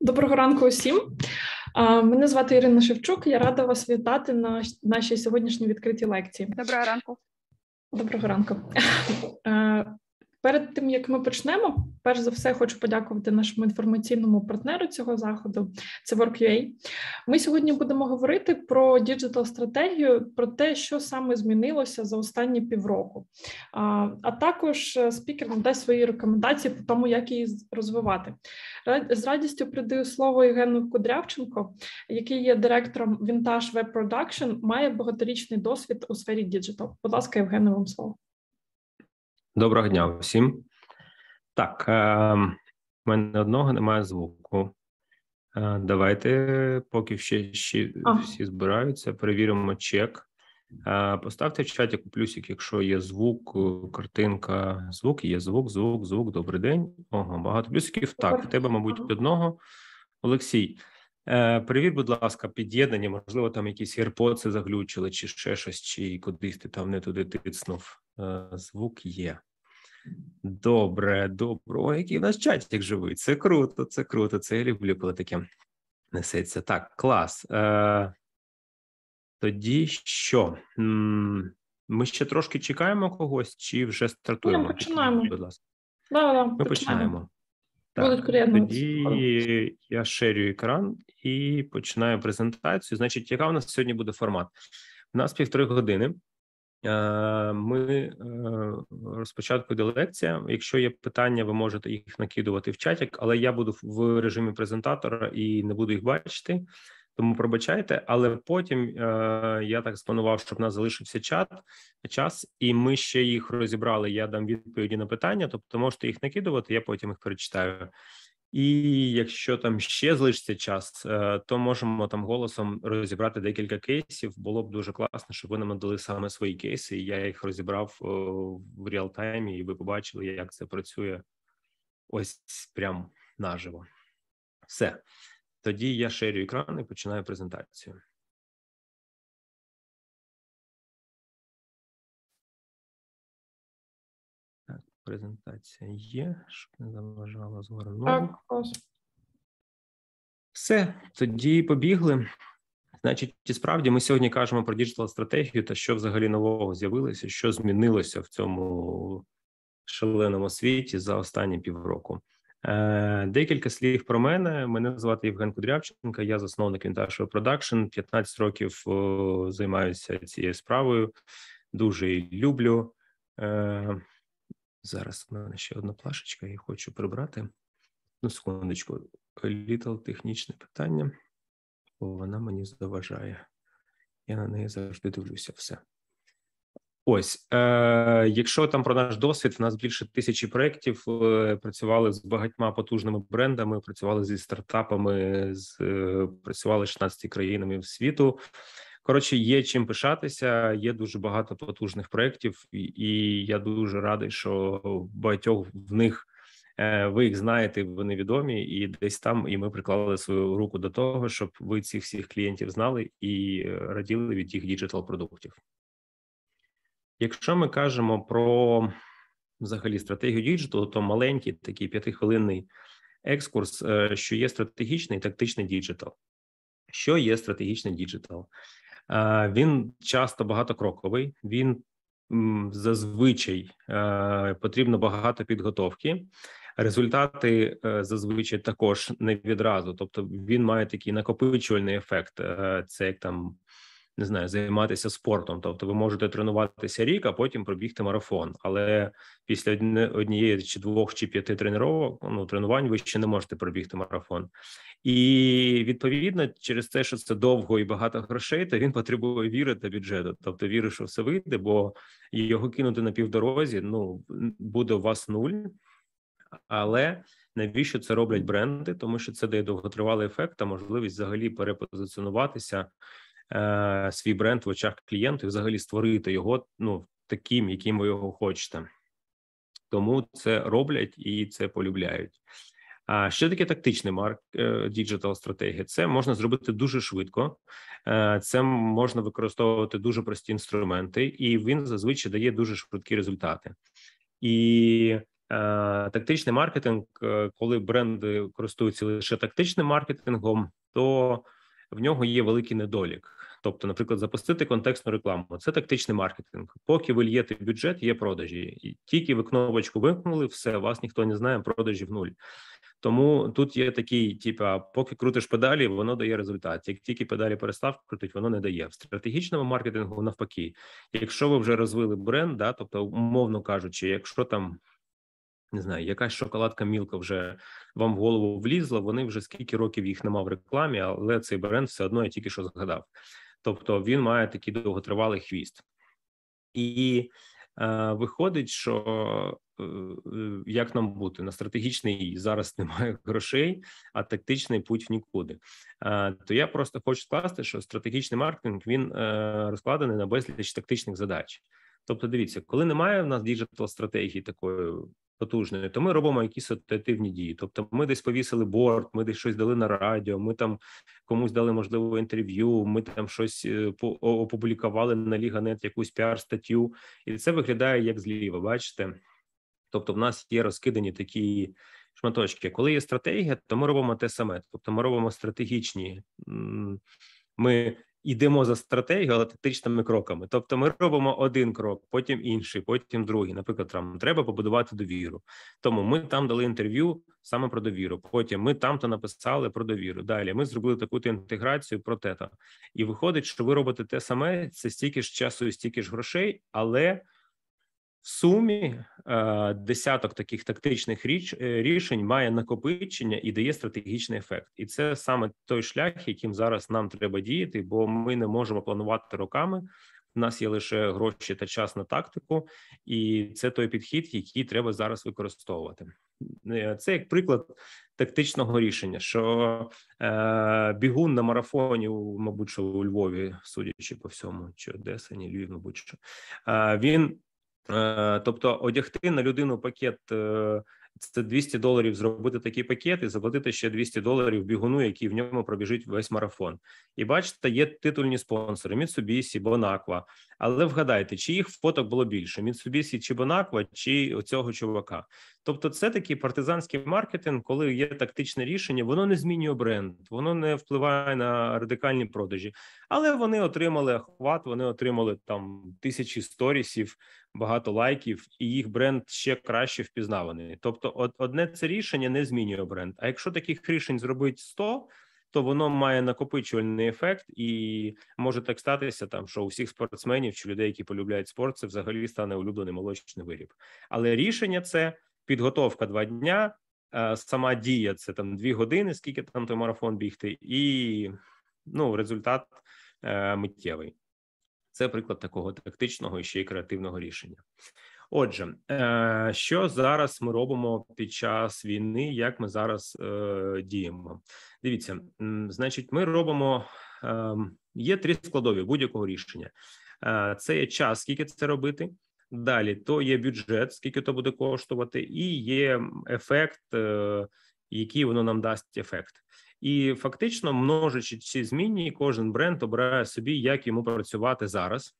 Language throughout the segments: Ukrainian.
Доброго ранку усім. Мене звати Ірина Шевчук. Я рада вас вітати на нашій сьогоднішній відкритій лекції. Доброго ранку. Доброго ранку. Перед тим як ми почнемо, перш за все, хочу подякувати нашому інформаційному партнеру цього заходу. Це WorkUA. Ми сьогодні будемо говорити про діджитал стратегію, про те, що саме змінилося за останні півроку. А а також е, спікер надасть свої рекомендації по тому, як її розвивати. З радістю придаю слово Євгену Кудрявченко, який є директором Vintage Web Production, має багаторічний досвід у сфері діджитал. Будь ласка, Євгене, вам слово. Доброго дня всім. Так, у е, мене одного немає звуку. Е, давайте, поки ще, ще всі збираються, перевіримо чек. Е, поставте в чаті плюсик, якщо є звук, картинка, звук, є звук, звук, звук. Добрий день. Ого, багато плюсиків. Так, в тебе, мабуть, одного. Олексій, привіт, будь ласка, під'єднання. Можливо, там якісь AirPods заглючили, чи ще щось, чи кудись ти там не туди тиснув. Звук є. Добре, добре. О, який в нас чатик живий. Це круто, це круто. Це я люблю, коли таке несеться. Так, клас. Е, Тоді що? Ми ще трошки чекаємо когось, чи вже стартуємо? Ми ну, починаємо. Будь ласка. Да, да, Ми починаємо. Так, Тоді я шерю екран і починаю презентацію. Значить, яка у нас сьогодні буде формат? У нас півтори години. Е, ми е, розпочатку йде лекція. Якщо є питання, ви можете їх накидувати в чатик, але я буду в режимі презентатора і не буду їх бачити, тому пробачайте. Але потім е, я так спланував, щоб в нас залишився чат час, і ми ще їх розібрали. Я дам відповіді на питання, тобто можете їх накидувати. Я потім їх перечитаю. І якщо там ще залишиться час, е, то можемо там голосом розібрати декілька кейсів. Було б дуже класно, щоб ви нам надали саме свої кейси. і Я їх розібрав е, в таймі, і ви побачили, як це працює ось прям наживо. Все тоді я шерю екран і починаю презентацію. презентація є, щоб не заважало згорнути. Все, тоді побігли. Значить, і справді ми сьогодні кажемо про діджитал стратегію та що взагалі нового з'явилося, що змінилося в цьому шаленому світі за останні півроку. Е, декілька слів про мене. Мене звати Євген Кудрявченко, я засновник Vintage Продакшн. 15 років о, займаюся цією справою, дуже люблю. Е, Зараз в мене ще одна плашечка, і хочу прибрати. Ну, секундочку, літал технічне питання, бо вона мені заважає. Я на неї завжди дивлюся все. Ось, е, якщо там про наш досвід, в нас більше тисячі проєктів. Е працювали з багатьма потужними брендами, працювали зі стартапами, з е працювали 16 країнами світу. Коротше, є чим пишатися, є дуже багато потужних проєктів, і я дуже радий, що багатьох в них е, ви їх знаєте, вони відомі, і десь там і ми приклали свою руку до того, щоб ви цих всіх клієнтів знали і раділи від їх діджитал продуктів. Якщо ми кажемо про взагалі стратегію діджиталу, то маленький такий п'ятихвилинний екскурс, е, що є стратегічний і тактичний діджитал. Що є стратегічний діджитал? Е, він часто багатокроковий. Він зазвичай е, потрібно багато підготовки. Результати е, зазвичай також не відразу. Тобто він має такий накопичувальний ефект. Це як там не знаю, займатися спортом. Тобто, ви можете тренуватися рік, а потім пробігти марафон. Але після однієї чи двох чи п'яти тренувань, ну, тренувань ви ще не можете пробігти марафон, і відповідно, через те, що це довго і багато грошей, то він потребує віри та бюджету. Тобто, віри, що все вийде, бо його кинути на півдорозі, ну буде у вас нуль. Але навіщо це роблять бренди? Тому що це дає довготривалий ефект та можливість взагалі перепозиціонуватися Е, свій бренд в очах клієнту і взагалі створити його ну таким, яким ви його хочете. Тому це роблять і це полюбляють. А що таке тактичний марк е, діджитал стратегія? Це можна зробити дуже швидко, е, це можна використовувати дуже прості інструменти, і він зазвичай дає дуже швидкі результати. І тактичний маркетинг, коли бренди користуються лише тактичним маркетингом, то в нього є великий недолік. Тобто, наприклад, запустити контекстну рекламу це тактичний маркетинг. Поки ви л'єте бюджет, є продажі, і тільки ви кнопочку вимкнули, все вас ніхто не знає, продажі в нуль. Тому тут є такий, типа, поки крутиш педалі, воно дає результат. Як тільки педалі перестав крутить, воно не дає в стратегічному маркетингу. Навпаки, якщо ви вже розвили бренд, да, тобто, умовно кажучи, якщо там. Не знаю, якась шоколадка мілка вже вам в голову влізла. Вони вже скільки років їх нема в рекламі, але цей бренд все одно я тільки що згадав тобто він має такий довготривалий хвіст, і е, виходить, що е, е як нам бути на стратегічний зараз немає грошей, а тактичний путь в нікуди. Е, то я просто хочу скласти, що стратегічний маркетинг він е, розкладений на безліч тактичних задач. Тобто, дивіться, коли немає в нас діджитал стратегії такої Потужною, то ми робимо якісь адаптативні дії. Тобто, ми десь повісили борт, ми десь щось дали на радіо, ми там комусь дали можливо інтерв'ю. Ми там щось е, опублікували на Ліганет, якусь піар-статтю, і це виглядає як зліва. Бачите? Тобто, в нас є розкидані такі. Шматочки, коли є стратегія, то ми робимо те саме. Тобто, ми робимо стратегічні, ми йдемо за стратегію, але тактичними кроками. Тобто, ми робимо один крок, потім інший, потім другий. Наприклад, там треба побудувати довіру. Тому ми там дали інтерв'ю саме про довіру. Потім ми там то написали про довіру. Далі ми зробили таку то інтеграцію про те-то. і виходить, що ви робите те саме. Це стільки ж часу, і стільки ж грошей, але. В сумі е, десяток таких тактичних річ е, рішень має накопичення і дає стратегічний ефект, і це саме той шлях, яким зараз нам треба діяти, бо ми не можемо планувати роками. У нас є лише гроші та час на тактику, і це той підхід, який треба зараз використовувати. Е, це як приклад тактичного рішення, що е, бігун на марафоні, мабуть, що у Львові, судячи по всьому, чи Одеса, ні Львів, мабуть, що е, він Е, тобто, одягти на людину пакет е, це 200 доларів зробити такий пакет і заплатити ще 200 доларів бігуну, який в ньому пробіжить весь марафон. І бачите, є титульні спонсори: Mitsubishi, Бонаква. Але вгадайте, чи їх фоток було більше: Mitsubishi чи Бонаква чи цього чувака. Тобто, це такий партизанський маркетинг, коли є тактичне рішення, воно не змінює бренд, воно не впливає на радикальні продажі. Але вони отримали охват, вони отримали там тисячі сторісів, багато лайків, і їх бренд ще краще впізнаваний. Тобто, одне це рішення не змінює бренд. А якщо таких рішень зробить 100, то воно має накопичувальний ефект, і може так статися, там що у всіх спортсменів чи людей, які полюбляють спорт, це взагалі стане улюблений молочний виріб. Але рішення це підготовка два дня, е, сама дія це там дві години, скільки там той марафон бігти, і ну результат е, миттєвий. Це приклад такого тактичного і ще й креативного рішення. Отже, е, що зараз ми робимо під час війни? Як ми зараз е, діємо? Дивіться, значить, ми робимо ем, є три складові будь-якого рішення: е, це є час, скільки це робити. Далі то є бюджет, скільки то буде коштувати, і є ефект, який воно нам дасть ефект і фактично, множачи ці зміни, кожен бренд обирає собі, як йому працювати зараз,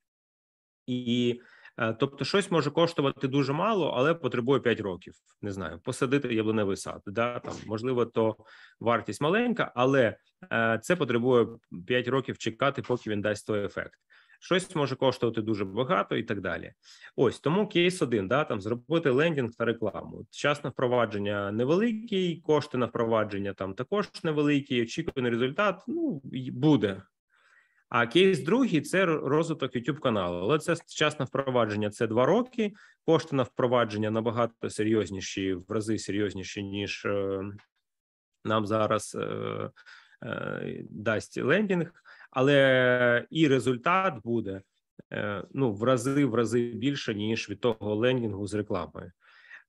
і е, тобто, щось може коштувати дуже мало, але потребує 5 років. Не знаю, посадити яблуневий сад. Да, там можливо, то вартість маленька, але е, це потребує 5 років чекати, поки він дасть той ефект щось може коштувати дуже багато і так далі. Ось тому кейс один да там зробити лендінг та рекламу. Час на впровадження невеликий, кошти на впровадження там також невеликі. Очікуваний результат ну буде. А кейс другий це розвиток youtube каналу. Але це час на впровадження це два роки. Кошти на впровадження набагато серйозніші, в рази серйозніші, ніж е, нам зараз е, е, дасть лендінг але і результат буде е, ну в рази в рази більше ніж від того лендінгу з рекламою.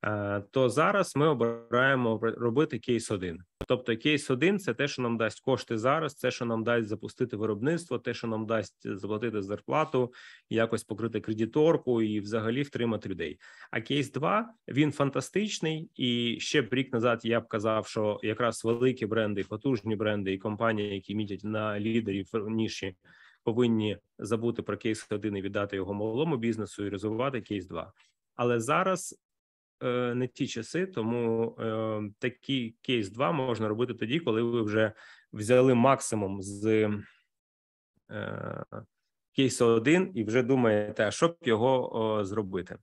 Е, то зараз ми обираємо робити кейс один. Тобто, кейс 1 – це те, що нам дасть кошти зараз, це що нам дасть запустити виробництво, те, що нам дасть заплатити зарплату, якось покрити кредиторку і взагалі втримати людей. А кейс 2, він фантастичний. І ще б рік назад я б казав, що якраз великі бренди, потужні бренди і компанії, які мітять на лідерів ніші, повинні забути про кейс 1 і віддати його малому бізнесу і розвивати кейс 2. Але зараз Е, не ті часи, тому е, такі кейс 2 можна робити тоді, коли ви вже взяли максимум з е, кейсу 1 і вже думаєте, а що б його зробити.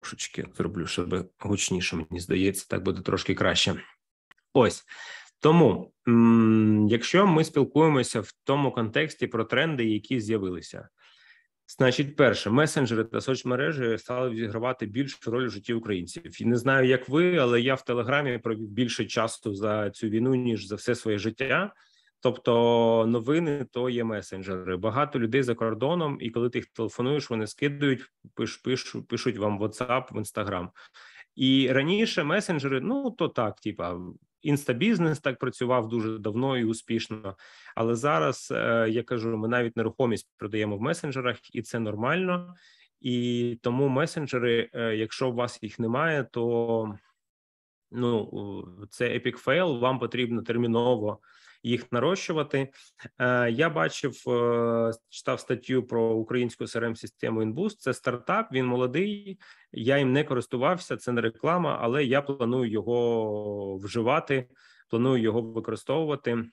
Трошечки зроблю, щоб гучніше, мені здається, так буде трошки краще. Ось тому, якщо ми спілкуємося в тому контексті про тренди, які з'явилися, Значить, перше, месенджери та соцмережі стали відігравати більшу роль в житті українців. І не знаю, як ви, але я в Телеграмі провів більше часу за цю війну ніж за все своє життя. Тобто, новини то є месенджери. Багато людей за кордоном, і коли ти їх телефонуєш, вони скидують, пиш, пиш, пишуть вам в WhatsApp, в Instagram. І раніше месенджери, ну то так, типа інстабізнес так працював дуже давно і успішно. Але зараз е, я кажу: ми навіть нерухомість продаємо в месенджерах, і це нормально. І тому месенджери, е, якщо у вас їх немає, то ну це епік фейл, вам потрібно терміново їх нарощувати. Е, я бачив, е, читав статтю про українську crm систему Інбуст. Це стартап. Він молодий. Я їм не користувався. Це не реклама, але я планую його вживати. Планую його використовувати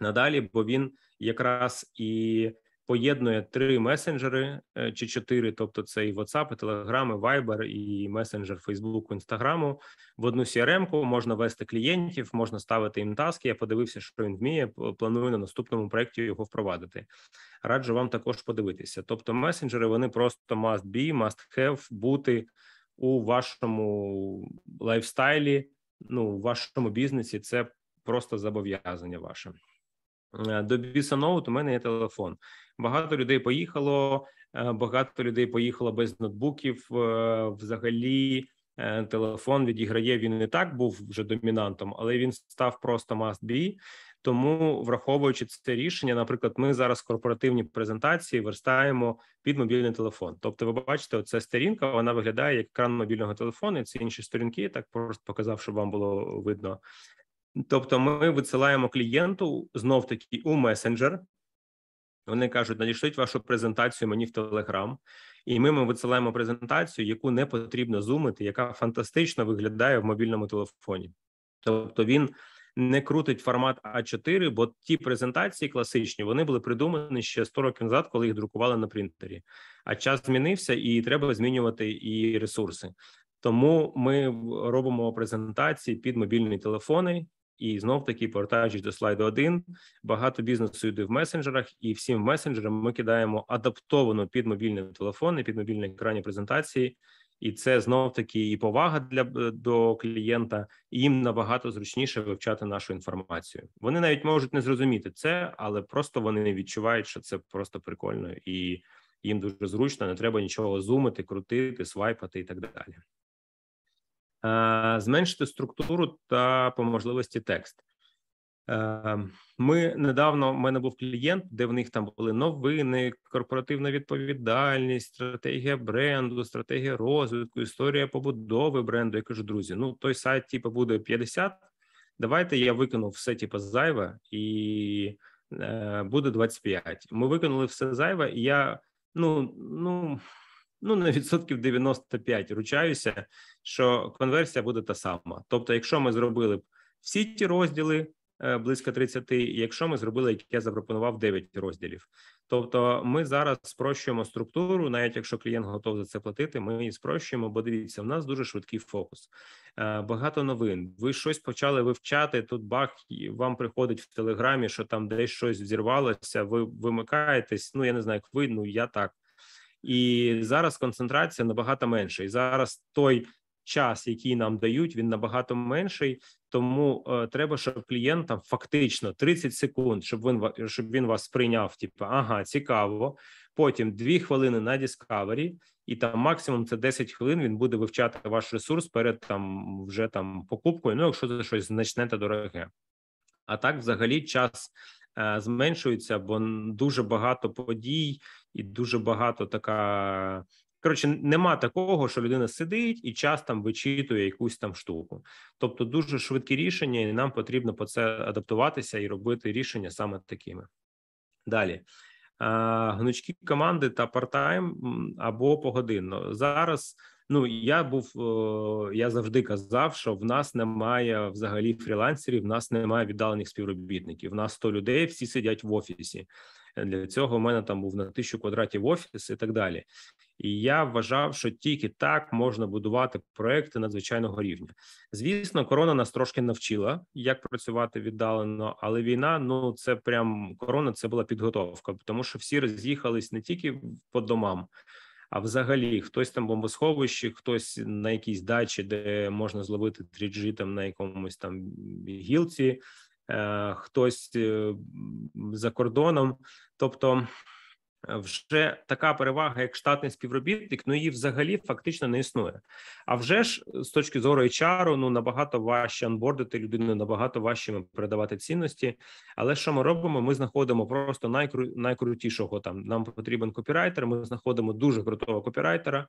надалі, бо він якраз і поєднує три месенджери е, чи чотири, тобто це і WhatsApp, і Telegram, і Viber, і месенджер Facebook, Instagram. В одну CRM-ку можна вести клієнтів, можна ставити їм таски. Я подивився, що він вміє. Планую на наступному проєкті його впровадити. Раджу вам також подивитися. Тобто, месенджери вони просто must be, must have, бути у вашому лайфстайлі, ну у вашому бізнесі. Це просто зобов'язання ваше. Е, до Бісаноут у мене є телефон. Багато людей поїхало, е, багато людей поїхало без ноутбуків. Е, взагалі, телефон відіграє. Він не так був вже домінантом, але він став просто must be. Тому, враховуючи це рішення, наприклад, ми зараз корпоративні презентації верстаємо під мобільний телефон. Тобто, ви бачите, оця сторінка вона виглядає як екран мобільного телефону. Ці інші сторінки, так просто показав, щоб вам було видно. Тобто, ми висилаємо клієнту знов таки у месенджер. Вони кажуть, надішліть вашу презентацію мені в Телеграм, і ми ми висилаємо презентацію, яку не потрібно зумити, яка фантастично виглядає в мобільному телефоні. Тобто він не крутить формат А 4 бо ті презентації класичні вони були придумані ще 100 років назад, коли їх друкували на принтері. А час змінився, і треба змінювати і ресурси. Тому ми робимо презентації під мобільні телефони, і знов таки, повертаючись до слайду 1, багато бізнесу йде в месенджерах, і всім месенджерам ми кидаємо адаптовану під мобільний телефон і під мобільний екрані презентації. І це знов таки і повага для е, до клієнта. і Їм набагато зручніше вивчати нашу інформацію. Вони навіть можуть не зрозуміти це, але просто вони відчувають, що це просто прикольно і їм дуже зручно. Не треба нічого зумити, крутити, свайпати і так далі. Е, зменшити структуру та по можливості текст. Е, ми недавно в мене був клієнт, де в них там були новини, корпоративна відповідальність, стратегія бренду, стратегія розвитку, історія побудови бренду. Я кажу, друзі, ну той сайт, типу, буде 50, Давайте я викину все, типу, зайве, і е, буде 25. Ми викинули все зайве, і я ну ну ну на відсотків 95 ручаюся, що конверсія буде та сама. Тобто, якщо ми зробили б всі ті розділи. Е, близько 30, і якщо ми зробили, як я запропонував 9 розділів. Тобто, ми зараз спрощуємо структуру, навіть якщо клієнт готов за це платити, ми її спрощуємо, бо дивіться, в нас дуже швидкий фокус, е, багато новин. Ви щось почали вивчати. Тут бах вам приходить в телеграмі, що там десь щось взірвалося. Ви вимикаєтесь. Ну я не знаю, як ви, ну я так і зараз концентрація набагато менша. І зараз той час, який нам дають, він набагато менший. Тому е, треба, щоб клієнтам фактично 30 секунд, щоб він щоб він вас прийняв, типу, ага, цікаво. Потім дві хвилини на Discovery, і там максимум це 10 хвилин. Він буде вивчати ваш ресурс перед там вже там покупкою. Ну, якщо це щось значне та дороге. А так, взагалі, час е, зменшується, бо дуже багато подій і дуже багато така. Коротше, нема такого, що людина сидить і час там вичитує якусь там штуку. Тобто, дуже швидкі рішення, і нам потрібно по це адаптуватися і робити рішення саме такими. Далі. Гнучкі команди та партайм або погодинно зараз. Ну я був я завжди казав, що в нас немає взагалі фрілансерів, в нас немає віддалених співробітників. в нас 100 людей всі сидять в офісі. Для цього в мене там був на тисячу квадратів офіс і так далі. І я вважав, що тільки так можна будувати проекти надзвичайного рівня. Звісно, корона нас трошки навчила, як працювати віддалено, але війна ну це прям корона, це була підготовка, тому що всі роз'їхались не тільки по домам. А взагалі, хтось там бомбосховищі, хтось на якійсь дачі, де можна зловити 3G там на якомусь там гілці, Е, хтось е, за кордоном. Тобто, е, вже така перевага, як штатний співробітник, ну її взагалі фактично не існує. А вже ж з точки зору HR, ну набагато важче анбордити людину, набагато важче передавати цінності. Але що ми робимо? Ми знаходимо просто найкру... найкрутішого там. Нам потрібен копірайтер. Ми знаходимо дуже крутого копірайтера.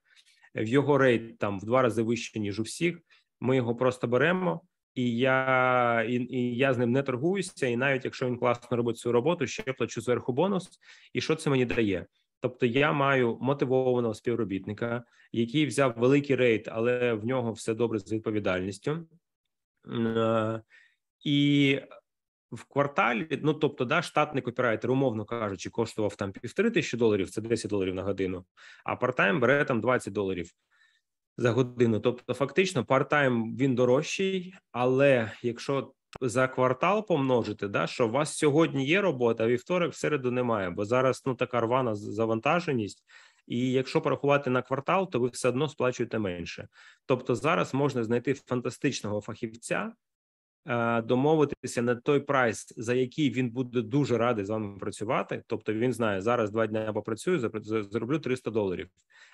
В його рейд там в два рази вище, ніж у всіх. Ми його просто беремо і я і, і я з ним не торгуюся. І навіть якщо він класно робить свою роботу, ще плачу зверху бонус. І що це мені дає? Тобто я маю мотивованого співробітника, який взяв великий рейд, але в нього все добре з відповідальністю. Е, і в кварталі, ну тобто, да, штатний копірайтер, умовно кажучи, коштував там півтори тисячі доларів, це 10 доларів на годину. А партайм бере там 20 доларів за годину. Тобто, фактично, парт-тайм він дорожчий, але якщо за квартал помножити, да що у вас сьогодні є робота, а вівторок в середу немає, бо зараз ну така рвана завантаженість. І якщо порахувати на квартал, то ви все одно сплачуєте менше. Тобто зараз можна знайти фантастичного фахівця Е, домовитися на той прайс, за який він буде дуже радий з вами працювати. Тобто він знає, зараз два дні попрацюю, зароблю 300 доларів,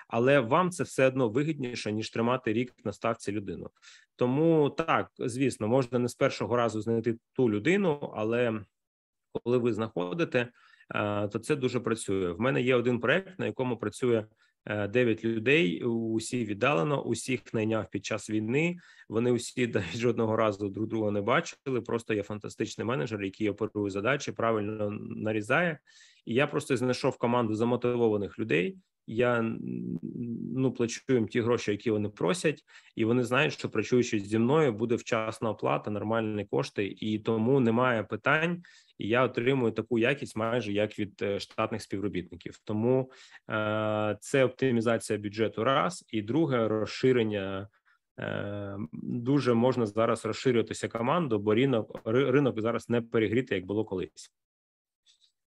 але вам це все одно вигідніше ніж тримати рік на ставці людину. Тому так звісно, можна не з першого разу знайти ту людину, але коли ви знаходите, е, то це дуже працює. В мене є один проект, на якому працює 9 е, людей. Усі віддалено, усіх найняв під час війни. Вони усі жодного разу друг друга не бачили. Просто я фантастичний менеджер, який оперує задачі, правильно нарізає. І я просто знайшов команду замотивованих людей, я ну плачу їм ті гроші, які вони просять, і вони знають, що працюючи зі мною буде вчасна оплата, нормальні кошти, і тому немає питань. І я отримую таку якість майже як від е, штатних співробітників. Тому е, це оптимізація бюджету, раз і друге розширення. Е, дуже можна зараз розширюватися команду, бо ринок ринок зараз не перегріти, як було колись.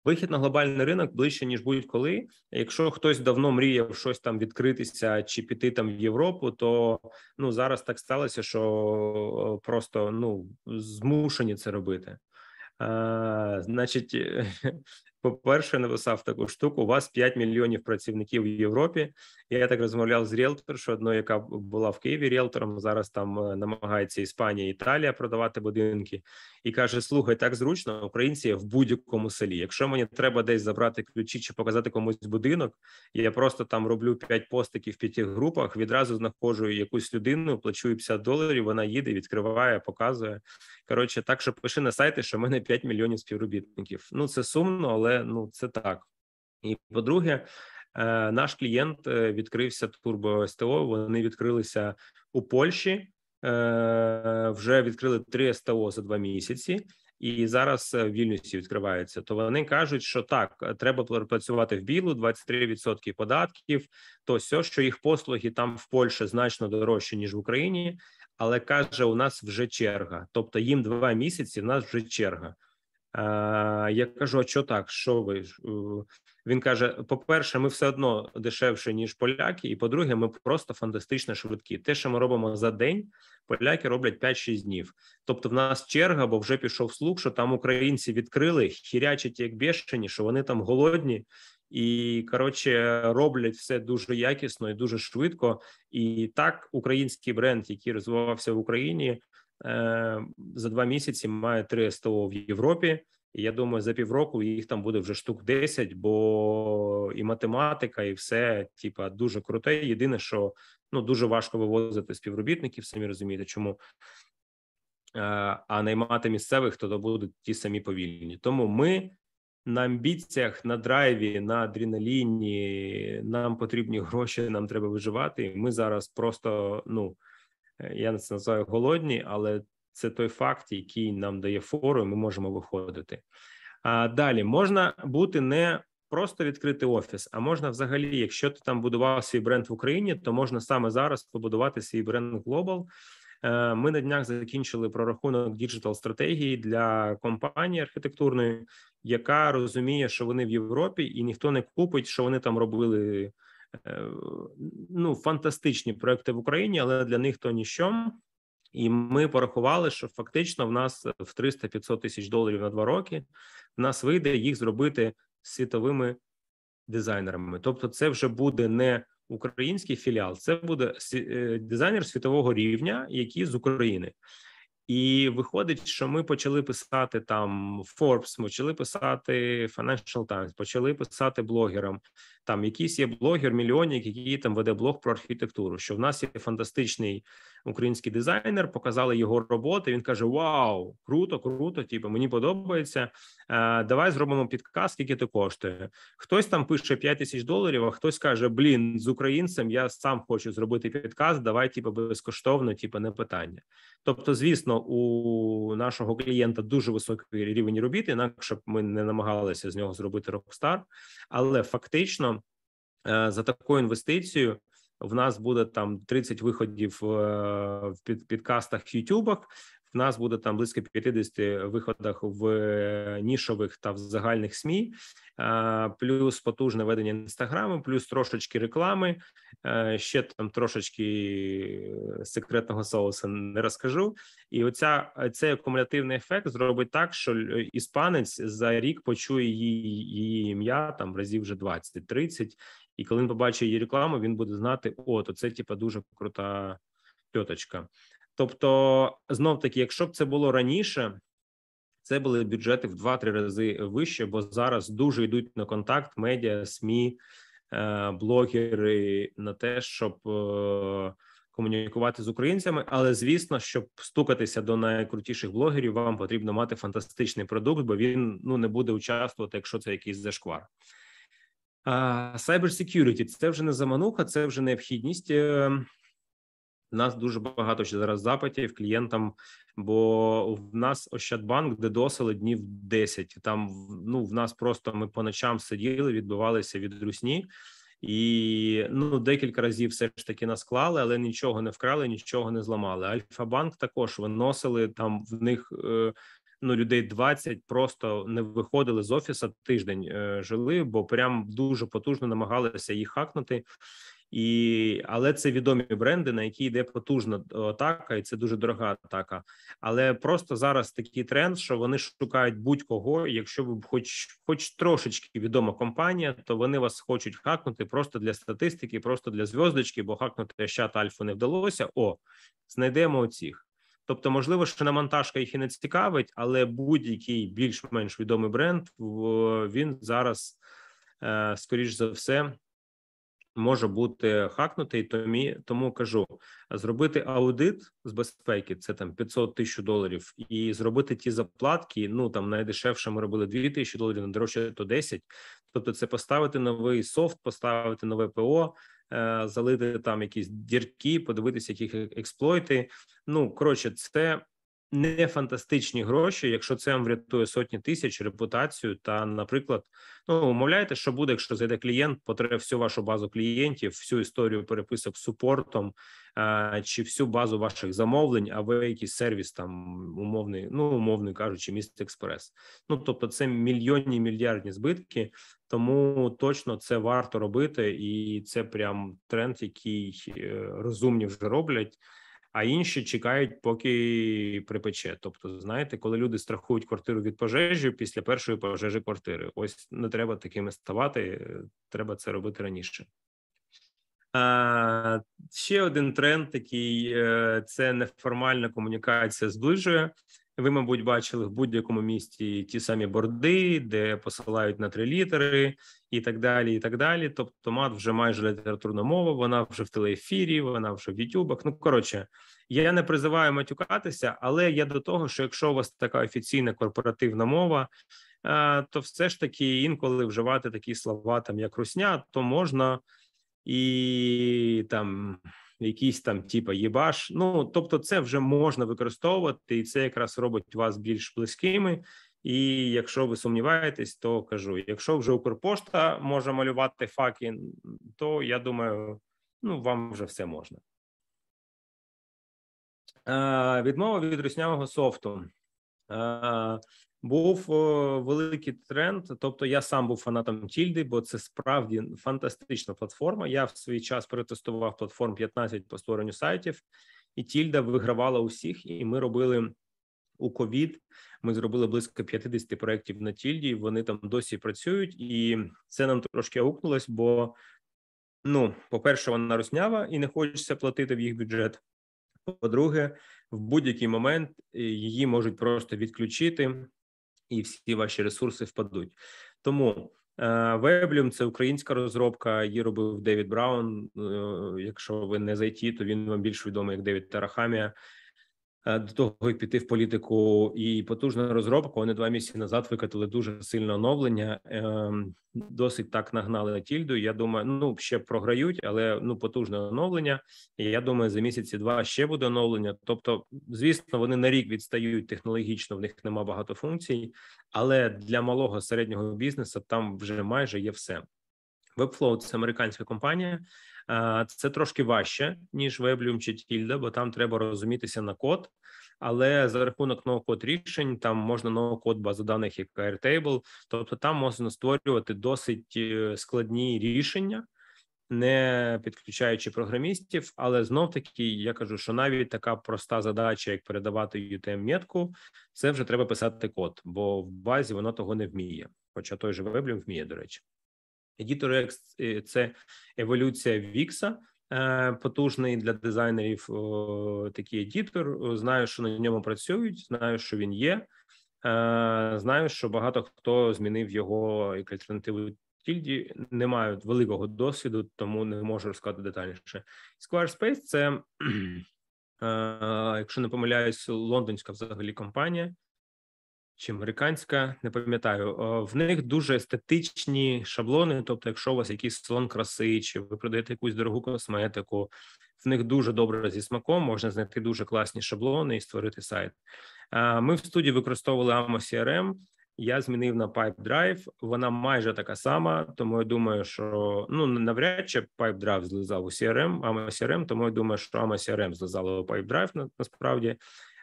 Вихід на глобальний ринок ближче ніж будь-коли. Якщо хтось давно мріяв щось там відкритися чи піти там в Європу, то ну зараз так сталося, що е, просто ну змушені це робити. А, е, Значить, по-перше, написав таку штуку: у вас 5 мільйонів працівників в Європі. Я так розмовляв з Що одною, яка була в Києві ріелтором, зараз там е, намагається Іспанія, Італія продавати будинки, і каже: Слухай, так зручно, українці є в будь-якому селі. Якщо мені треба десь забрати ключі чи показати комусь будинок, я просто там роблю 5 постиків в п'яти групах. Відразу знаходжу якусь людину, плачу 50 доларів. Вона їде, відкриває, показує. Коротше, так що пиши на сайти, що в мене 5 мільйонів співробітників. Ну це сумно, але ну це так. І по-друге, е, наш клієнт е, відкрився Turbo СТО. Вони відкрилися у Польщі, е, вже відкрили три СТО за два місяці. І зараз в вільності відкривається, то вони кажуть, що так треба працювати в білу 23% податків. То все, що їх послуги там в Польщі значно дорожчі ніж в Україні, але каже, у нас вже черга. Тобто їм два місяці. У нас вже черга. Я кажу: а що так? Що ви? Він каже: по-перше, ми все одно дешевше ніж поляки, і по-друге, ми просто фантастично швидкі. Те, що ми робимо за день, поляки роблять 5-6 днів. Тобто, в нас черга, бо вже пішов слух, що там українці відкрили, хірячать як бешені, що вони там голодні. І коротше роблять все дуже якісно і дуже швидко. І так, український бренд, який розвивався в Україні, Э, за два місяці має три СТО в Європі. І я думаю, за півроку їх там буде вже штук 10, бо і математика, і все типа дуже круте. Єдине, що ну дуже важко вивозити співробітників, самі розумієте, чому. Е, а наймати місцевих, то будуть ті самі повільні. Тому ми на амбіціях, на драйві, на адреналіні, нам потрібні гроші, нам треба виживати. Ми зараз просто ну Е, я це називаю голодні, але це той факт, який нам дає фору, і ми можемо виходити. А далі можна бути не просто відкрити офіс, а можна взагалі, якщо ти там будував свій бренд в Україні, то можна саме зараз побудувати свій бренд Global. Е, ми на днях закінчили прорахунок діджитал стратегії для компанії архітектурної, яка розуміє, що вони в Європі, і ніхто не купить, що вони там робили Е, ну, фантастичні проекти в Україні, але для них то ніщо. І ми порахували, що фактично в нас в 300-500 тисяч доларів на два роки в нас вийде їх зробити світовими дизайнерами. Тобто, це вже буде не український філіал, це буде е, дизайнер світового рівня, який з України. І виходить, що ми почали писати там Forbes, почали писати Financial Times, почали писати блогерам. Там якийсь є блогер, мільйонник, який там веде блог про архітектуру. Що в нас є фантастичний український дизайнер, показали його роботи. Він каже: Вау, круто, круто! Типу, мені подобається. Е, давай зробимо підказ, скільки це коштує. Хтось там пише 5 тисяч доларів, а хтось каже: Блін, з українцем я сам хочу зробити підказ. Давай, типу, безкоштовно, типу, не питання. Тобто, звісно, у нашого клієнта дуже високий рівень робіт, інакше б ми не намагалися з нього зробити рокстар, але фактично. Е, за такою інвестицією в нас буде там 30 виходів е, в підкастах Ютубах. В нас буде там близько 50 виходах в е, нішових та в загальних СМІ, е, плюс потужне ведення інстаграму, плюс трошечки реклами. Ще там трошечки секретного соуса не розкажу. І оця цей акумулятивний ефект зробить так, що іспанець за рік почує її її ім'я там разів вже 20-30, і коли він побачить її рекламу, він буде знати: о, то це типа дуже крута тьоточка. Тобто, знов таки, якщо б це було раніше, це були бюджети в 2-3 рази вище, бо зараз дуже йдуть на контакт медіа, СМІ, е, блогери на те, щоб е, комунікувати з українцями. Але звісно, щоб стукатися до найкрутіших блогерів, вам потрібно мати фантастичний продукт, бо він ну не буде участвувати, якщо це якийсь зашквар. Cyber security – це вже не замануха, це вже необхідність. У е, нас дуже багато ще зараз запитів клієнтам, бо в нас Ощадбанк дедосили днів 10. Там ну в нас просто ми по ночам сиділи, відбивалися від русні. І ну декілька разів все ж таки нас клали, але нічого не вкрали, нічого не зламали. Альфа банк також виносили там в них е, ну людей 20 просто не виходили з офіса тиждень е, жили, бо прям дуже потужно намагалися їх хакнути. І але це відомі бренди, на які йде потужна атака, і це дуже дорога атака. Але просто зараз такий тренд, що вони шукають будь-кого. Якщо ви хоч хоч трошечки відома компанія, то вони вас хочуть хакнути просто для статистики, просто для зв'язочки, бо хакнути щат альфу не вдалося. О, знайдемо оцих. Тобто, можливо, що на монтажка їх і не цікавить, але будь-який більш-менш відомий бренд він зараз, е, скоріш за все, може бути хакнутий. Тому, тому кажу: зробити аудит з безпеки це там 500 тисяч доларів, і зробити ті заплатки. Ну там найдешевше ми робили 2 тисячі доларів, найдорожче то 10. Тобто, це поставити новий софт, поставити нове ПО. Е, залити там якісь дірки, подивитися, які експлойти. Ну коротше, це не фантастичні гроші, якщо це вам врятує сотні тисяч репутацію. Та, наприклад, ну умовляєте, що буде, якщо зайде клієнт, потре всю вашу базу клієнтів, всю історію переписок з супортом а, чи всю базу ваших замовлень, а ви якийсь сервіс там умовний, ну умовний кажучи, міст експрес. Ну тобто, це мільйонні мільярдні збитки, тому точно це варто робити, і це прям тренд, який е, розумні вже роблять а інші чекають, поки припече. Тобто, знаєте, коли люди страхують квартиру від пожежі після першої пожежі квартири, ось не треба такими ставати, треба це робити раніше. Ще один тренд, такий е, це неформальна комунікація зближує. Ви, мабуть, бачили в будь-якому місті ті самі борди, де посилають на три літери, і так далі. і так далі. Тобто, мат вже майже літературна мова, вона вже в телеефірі, вона вже в Ютубах. Ну коротше, я не призиваю матюкатися, але я до того, що якщо у вас така офіційна корпоративна мова, е, то все ж таки інколи вживати такі слова, там як русня, то можна і там якісь там, типа єбаш. Ну тобто, це вже можна використовувати, і це якраз робить вас більш близькими. І якщо ви сумніваєтесь, то кажу: якщо вже Укрпошта може малювати факи, то я думаю, ну вам вже все можна. Е, Відмова від руснявого софту. Е, був е, великий тренд. Тобто, я сам був фанатом тільди, бо це справді фантастична платформа. Я в свій час перетестував платформ 15 по створенню сайтів, і тільда вигравала усіх, і ми робили. У ковід ми зробили близько 50 проєктів на тільді. Вони там досі працюють, і це нам трошки аукнулось, бо ну, по-перше, вона руснява і не хочеться платити в їх бюджет. По-друге, в будь-який момент е, її можуть просто відключити, і всі ваші ресурси впадуть. Тому Веблюм це українська розробка. Її робив Девід Браун. Е, якщо ви не зайті, то він вам більш відомий як Девід Тарахамія. Е, до того як піти в політику і потужна розробка. Вони два місяці назад викатили дуже сильне оновлення, ем, досить так нагнали тільду. Я думаю, ну ще програють, але ну потужне оновлення. Я думаю, за місяці два ще буде оновлення. Тобто, звісно, вони на рік відстають технологічно. В них нема багато функцій, але для малого середнього бізнесу там вже майже є все. Webflow – це американська компанія, Е, це трошки важче ніж Weblium чи Tilda, бо там треба розумітися на код. Але за рахунок ноу-код рішень там можна ноу-код базу даних як Airtable, тобто там можна створювати досить е, складні рішення, не підключаючи програмістів. Але знов таки я кажу, що навіть така проста задача, як передавати utm метку це вже треба писати код, бо в базі воно того не вміє. Хоча той же Weblium вміє, до речі. Editor е, це еволюція Вікса, е, потужний для дизайнерів такий едітор. Знаю, що на ньому працюють, знаю, що він є. Е, знаю, що багато хто змінив його як альтернативу тільді. Не мають великого досвіду, тому не можу розказати детальніше. Squarespace – це, якщо не помиляюсь, лондонська взагалі компанія чи американська, не пам'ятаю, е, в них дуже естетичні шаблони. Тобто, якщо у вас якийсь салон краси, чи ви продаєте якусь дорогу косметику, в них дуже добре зі смаком, можна знайти дуже класні шаблони і створити сайт. Е, ми в студії використовували AMO CRM, я змінив на PipeDrive, Вона майже така сама, тому я думаю, що ну навряд чи PipeDrive злизав у CRM, AMO CRM, тому я думаю, що AMO CRM злизало у PipeDrive насправді.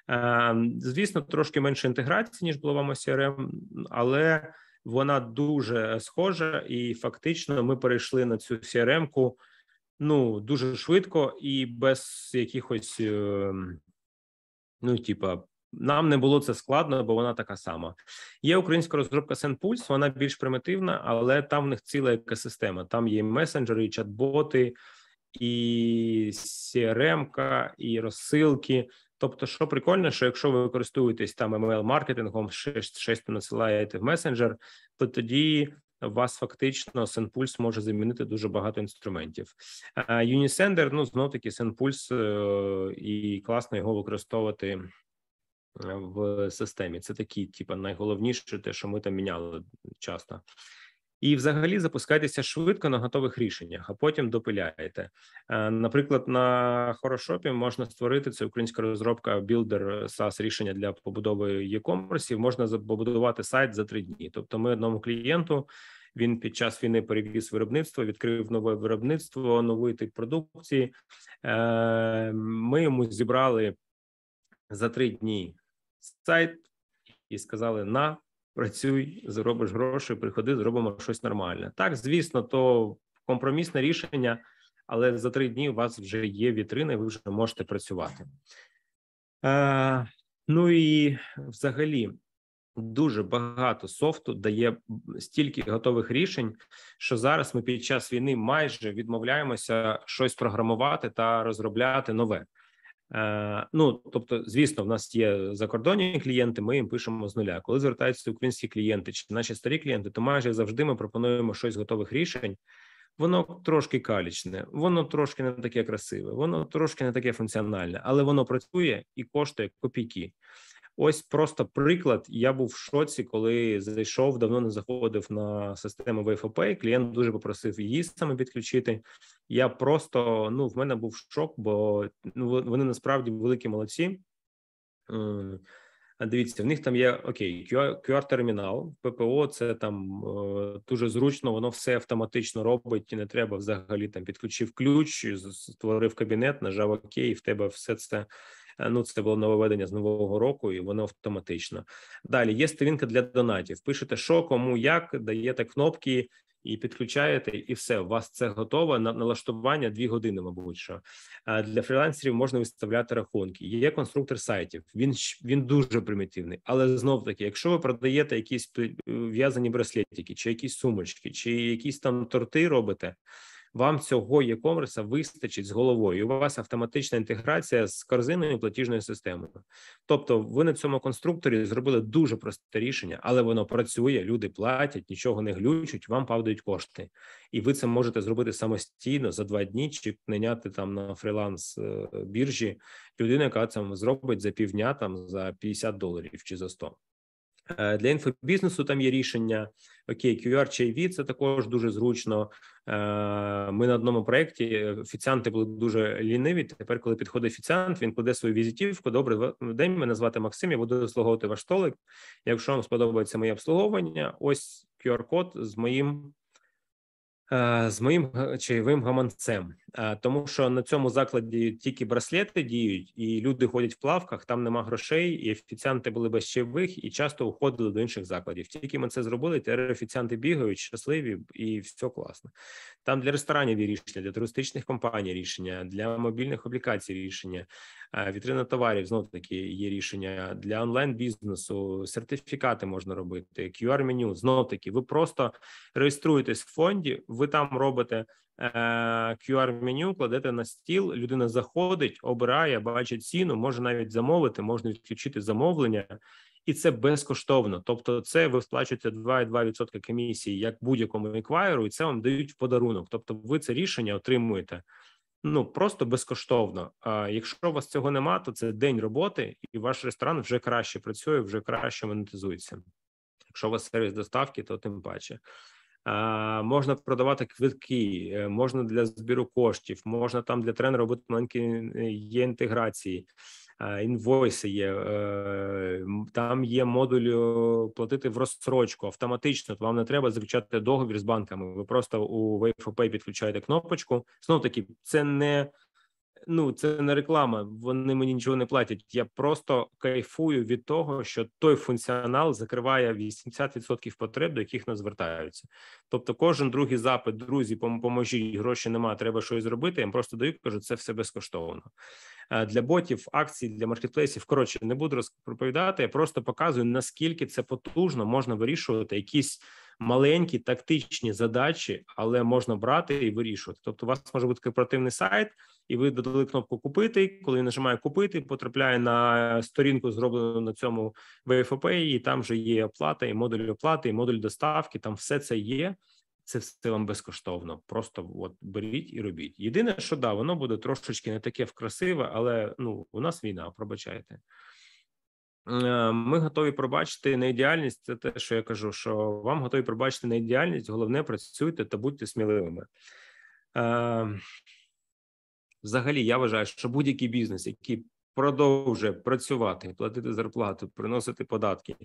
Ем, звісно, трошки менше інтеграції ніж було вам CRM, але вона дуже схожа, і фактично ми перейшли на цю CRM-ку ну дуже швидко і без якихось е, ну, типа. Нам не було це складно, бо вона така сама. Є українська розробка SendPulse, вона більш примітивна, але там в них ціла екосистема. Там є месенджери, і чат-боти, і CRM, і розсилки. Тобто, що прикольно, що якщо ви користуєтесь там email маркетингом щось надсилаєте в месенджер, то тоді вас фактично Сенпульс може замінити дуже багато інструментів. Е, Юнісендер, ну знов таки Сенпульс е, і класно його використовувати. Е, в системі це такі, типа, найголовніше, те, що ми там міняли часто і взагалі запускайтеся швидко на готових рішеннях, а потім допиляєте. Е, наприклад, на хорошопі можна створити це українська розробка білдер е, SaaS рішення для побудови e-commerce, Можна побудувати сайт за три дні. Тобто, ми одному клієнту. Він під час війни перевіз виробництво, відкрив нове виробництво, новий тип продукції. Е, ми йому зібрали за три дні сайт і сказали: на працюй, зробиш гроші, приходи, зробимо щось нормальне. Так, звісно, то компромісне рішення, але за три дні у вас вже є вітрина, і ви вже можете працювати. Е, Ну і взагалі. Дуже багато софту дає стільки готових рішень, що зараз ми під час війни майже відмовляємося щось програмувати та розробляти нове. Е, ну тобто, звісно, в нас є закордонні клієнти. Ми їм пишемо з нуля. Коли звертаються українські клієнти чи наші старі клієнти, то майже завжди ми пропонуємо щось з готових рішень. Воно трошки калічне, воно трошки не таке красиве, воно трошки не таке функціональне, але воно працює і коштує копійки. Ось просто приклад. Я був в шоці, коли зайшов, давно не заходив на систему VFP, Клієнт дуже попросив її саме підключити. Я просто ну в мене був шок, бо ну вони насправді великі молодці. Дивіться, в них там є окей, QR-термінал, ППО. Це там е, дуже зручно, воно все автоматично робить, і не треба взагалі там підключив ключ, створив кабінет, нажав ОК, і в тебе все це Е, ну це було нововведення з нового року, і воно автоматично. Далі є сторінка для донатів. Пишете, що кому як даєте кнопки. І підключаєте, і все у вас це готове на налаштування дві години. Мабуть, що для фрілансерів можна виставляти рахунки. Є конструктор сайтів. Він він дуже примітивний, але знов таки, якщо ви продаєте якісь в'язані браслетики, чи якісь сумочки, чи якісь там торти робите вам цього e-commerce вистачить з головою. У вас автоматична інтеграція з корзиною платіжною системою. Тобто, ви на цьому конструкторі зробили дуже просте рішення, але воно працює. Люди платять, нічого не глючать, вам падають кошти, і ви це можете зробити самостійно за два дні, чи найняти там на фріланс е, біржі людину, яка це зробить за півдня, там за 50 доларів чи за 100. Е, для інфобізнесу там є рішення. Окей, QR чи IV – це також дуже зручно. Е, ми на одному проєкті, е, офіціанти були дуже ліниві. Тепер, коли підходить офіціант, він кладе свою візитівку. Добрий день, мене звати Максим. Я буду обслуговувати ваш столик. Якщо вам сподобається моє обслуговування, ось QR-код з моїм. З моїм чайовим гаманцем Е, тому що на цьому закладі тільки браслети діють, і люди ходять в плавках, там нема грошей, і офіціанти були без щевих і часто уходили до інших закладів. Тільки ми це зробили, тепер офіціанти бігають, щасливі і все класно. Там для ресторанів є рішення, для туристичних компаній рішення, для мобільних облікацій рішення, е, вітрина товарів знову таки є рішення для онлайн бізнесу, сертифікати можна робити, qr меню знов таки. Ви просто реєструєтесь в фонді, ви там робите. Е, QR-меню кладете на стіл, людина заходить, обирає, бачить ціну, може навіть замовити, можна відключити замовлення, і це безкоштовно. Тобто, це ви сплачуєте 2,2% комісії як будь-якому еквайру, і це вам дають в подарунок. Тобто, ви це рішення отримуєте. Ну просто безкоштовно. А якщо у вас цього нема, то це день роботи, і ваш ресторан вже краще працює, вже краще монетизується. Якщо у вас сервіс доставки, то тим паче можна продавати квитки, е, можна для збіру коштів, можна там для тренера робити маленькі е, є інтеграції, інвойси є е, там. Є модуль платити в розсрочку автоматично. Вам не треба заключати договір з банками. Ви просто у WFP підключаєте кнопочку. Знову таки, це не ну це не реклама. Вони мені нічого не платять. Я просто кайфую від того, що той функціонал закриває 80% потреб, до яких нас звертаються. Тобто, кожен другий запит, друзі, поможіть, гроші немає. треба щось зробити. Я їм просто даю, кажу, це все безкоштовно. Е, для ботів, акцій, для маркетплейсів. Коротше, не буду розповідати, я просто показую, наскільки це потужно можна вирішувати якісь. Маленькі тактичні задачі, але можна брати і вирішувати. Тобто, у вас може бути корпоративний сайт, і ви додали кнопку Купити. Коли нажимає купити, потрапляє на сторінку, зроблену на цьому VFOP, і там вже є оплата, і модуль оплати, і модуль доставки. Там все це є. Це все вам безкоштовно. Просто от беріть і робіть. Єдине, що да, воно буде трошечки не таке вкрасиве, але ну у нас війна, пробачайте. Е, ми готові пробачити неідеальність. Це те, що я кажу, що вам готові пробачити неідеальність. Головне, працюйте та будьте сміливими. Е, взагалі я вважаю, що будь-який бізнес, який продовжує працювати, платити зарплату, приносити податки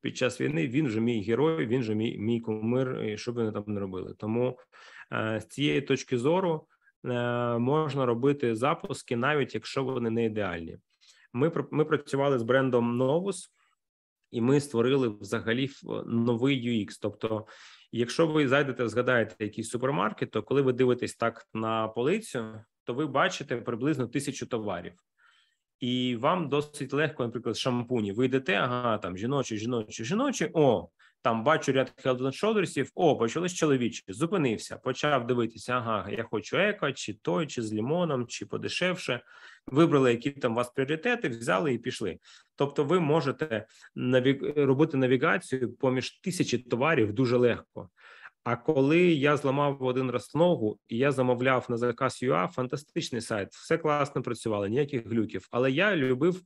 під час війни. Він же мій герой, він же мій мій кумир, що б вони там не робили. Тому е, з цієї точки зору е, можна робити запуски, навіть якщо вони не ідеальні. Ми ми працювали з брендом Novus, і ми створили взагалі новий UX. Тобто, якщо ви зайдете, згадаєте якийсь супермаркет, то коли ви дивитесь так на полицю, то ви бачите приблизно тисячу товарів. І вам досить легко, наприклад, шампуні. Ви йдете, ага, там жіночі, жіночі, жіночі. О, там бачу ряд Head Shoulders, О, почались чоловічі. Зупинився, почав дивитися, ага, я хочу еко, чи той, чи з лімоном, чи подешевше. Вибрали, які там у вас пріоритети, взяли і пішли. Тобто, ви можете наві... робити навігацію поміж тисячі товарів дуже легко. А коли я зламав один раз ногу і я замовляв на заказ UA, фантастичний сайт, все класно працювало, ніяких глюків. Але я любив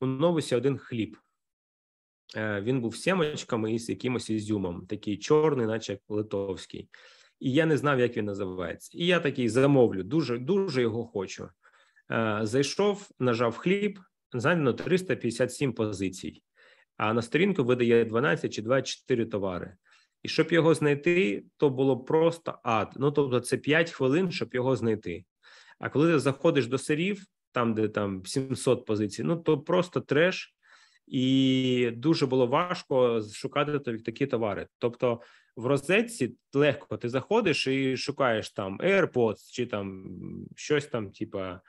у новусі один хліб. Е, він був з сімочками і з якимось ізюмом, такий чорний, наче литовський. І я не знав, як він називається. І я такий замовлю, дуже дуже його хочу. Е, зайшов, нажав хліб, зайняно 357 позицій, а на сторінку видає 12 чи 24 товари. І щоб його знайти, то було просто ад. Ну тобто, це 5 хвилин, щоб його знайти. А коли ти заходиш до серів, там де там 700 позицій, ну то просто треш, і дуже було важко шукати тобі такі товари. Тобто в розетці легко ти заходиш і шукаєш там AirPods чи там щось там, типа.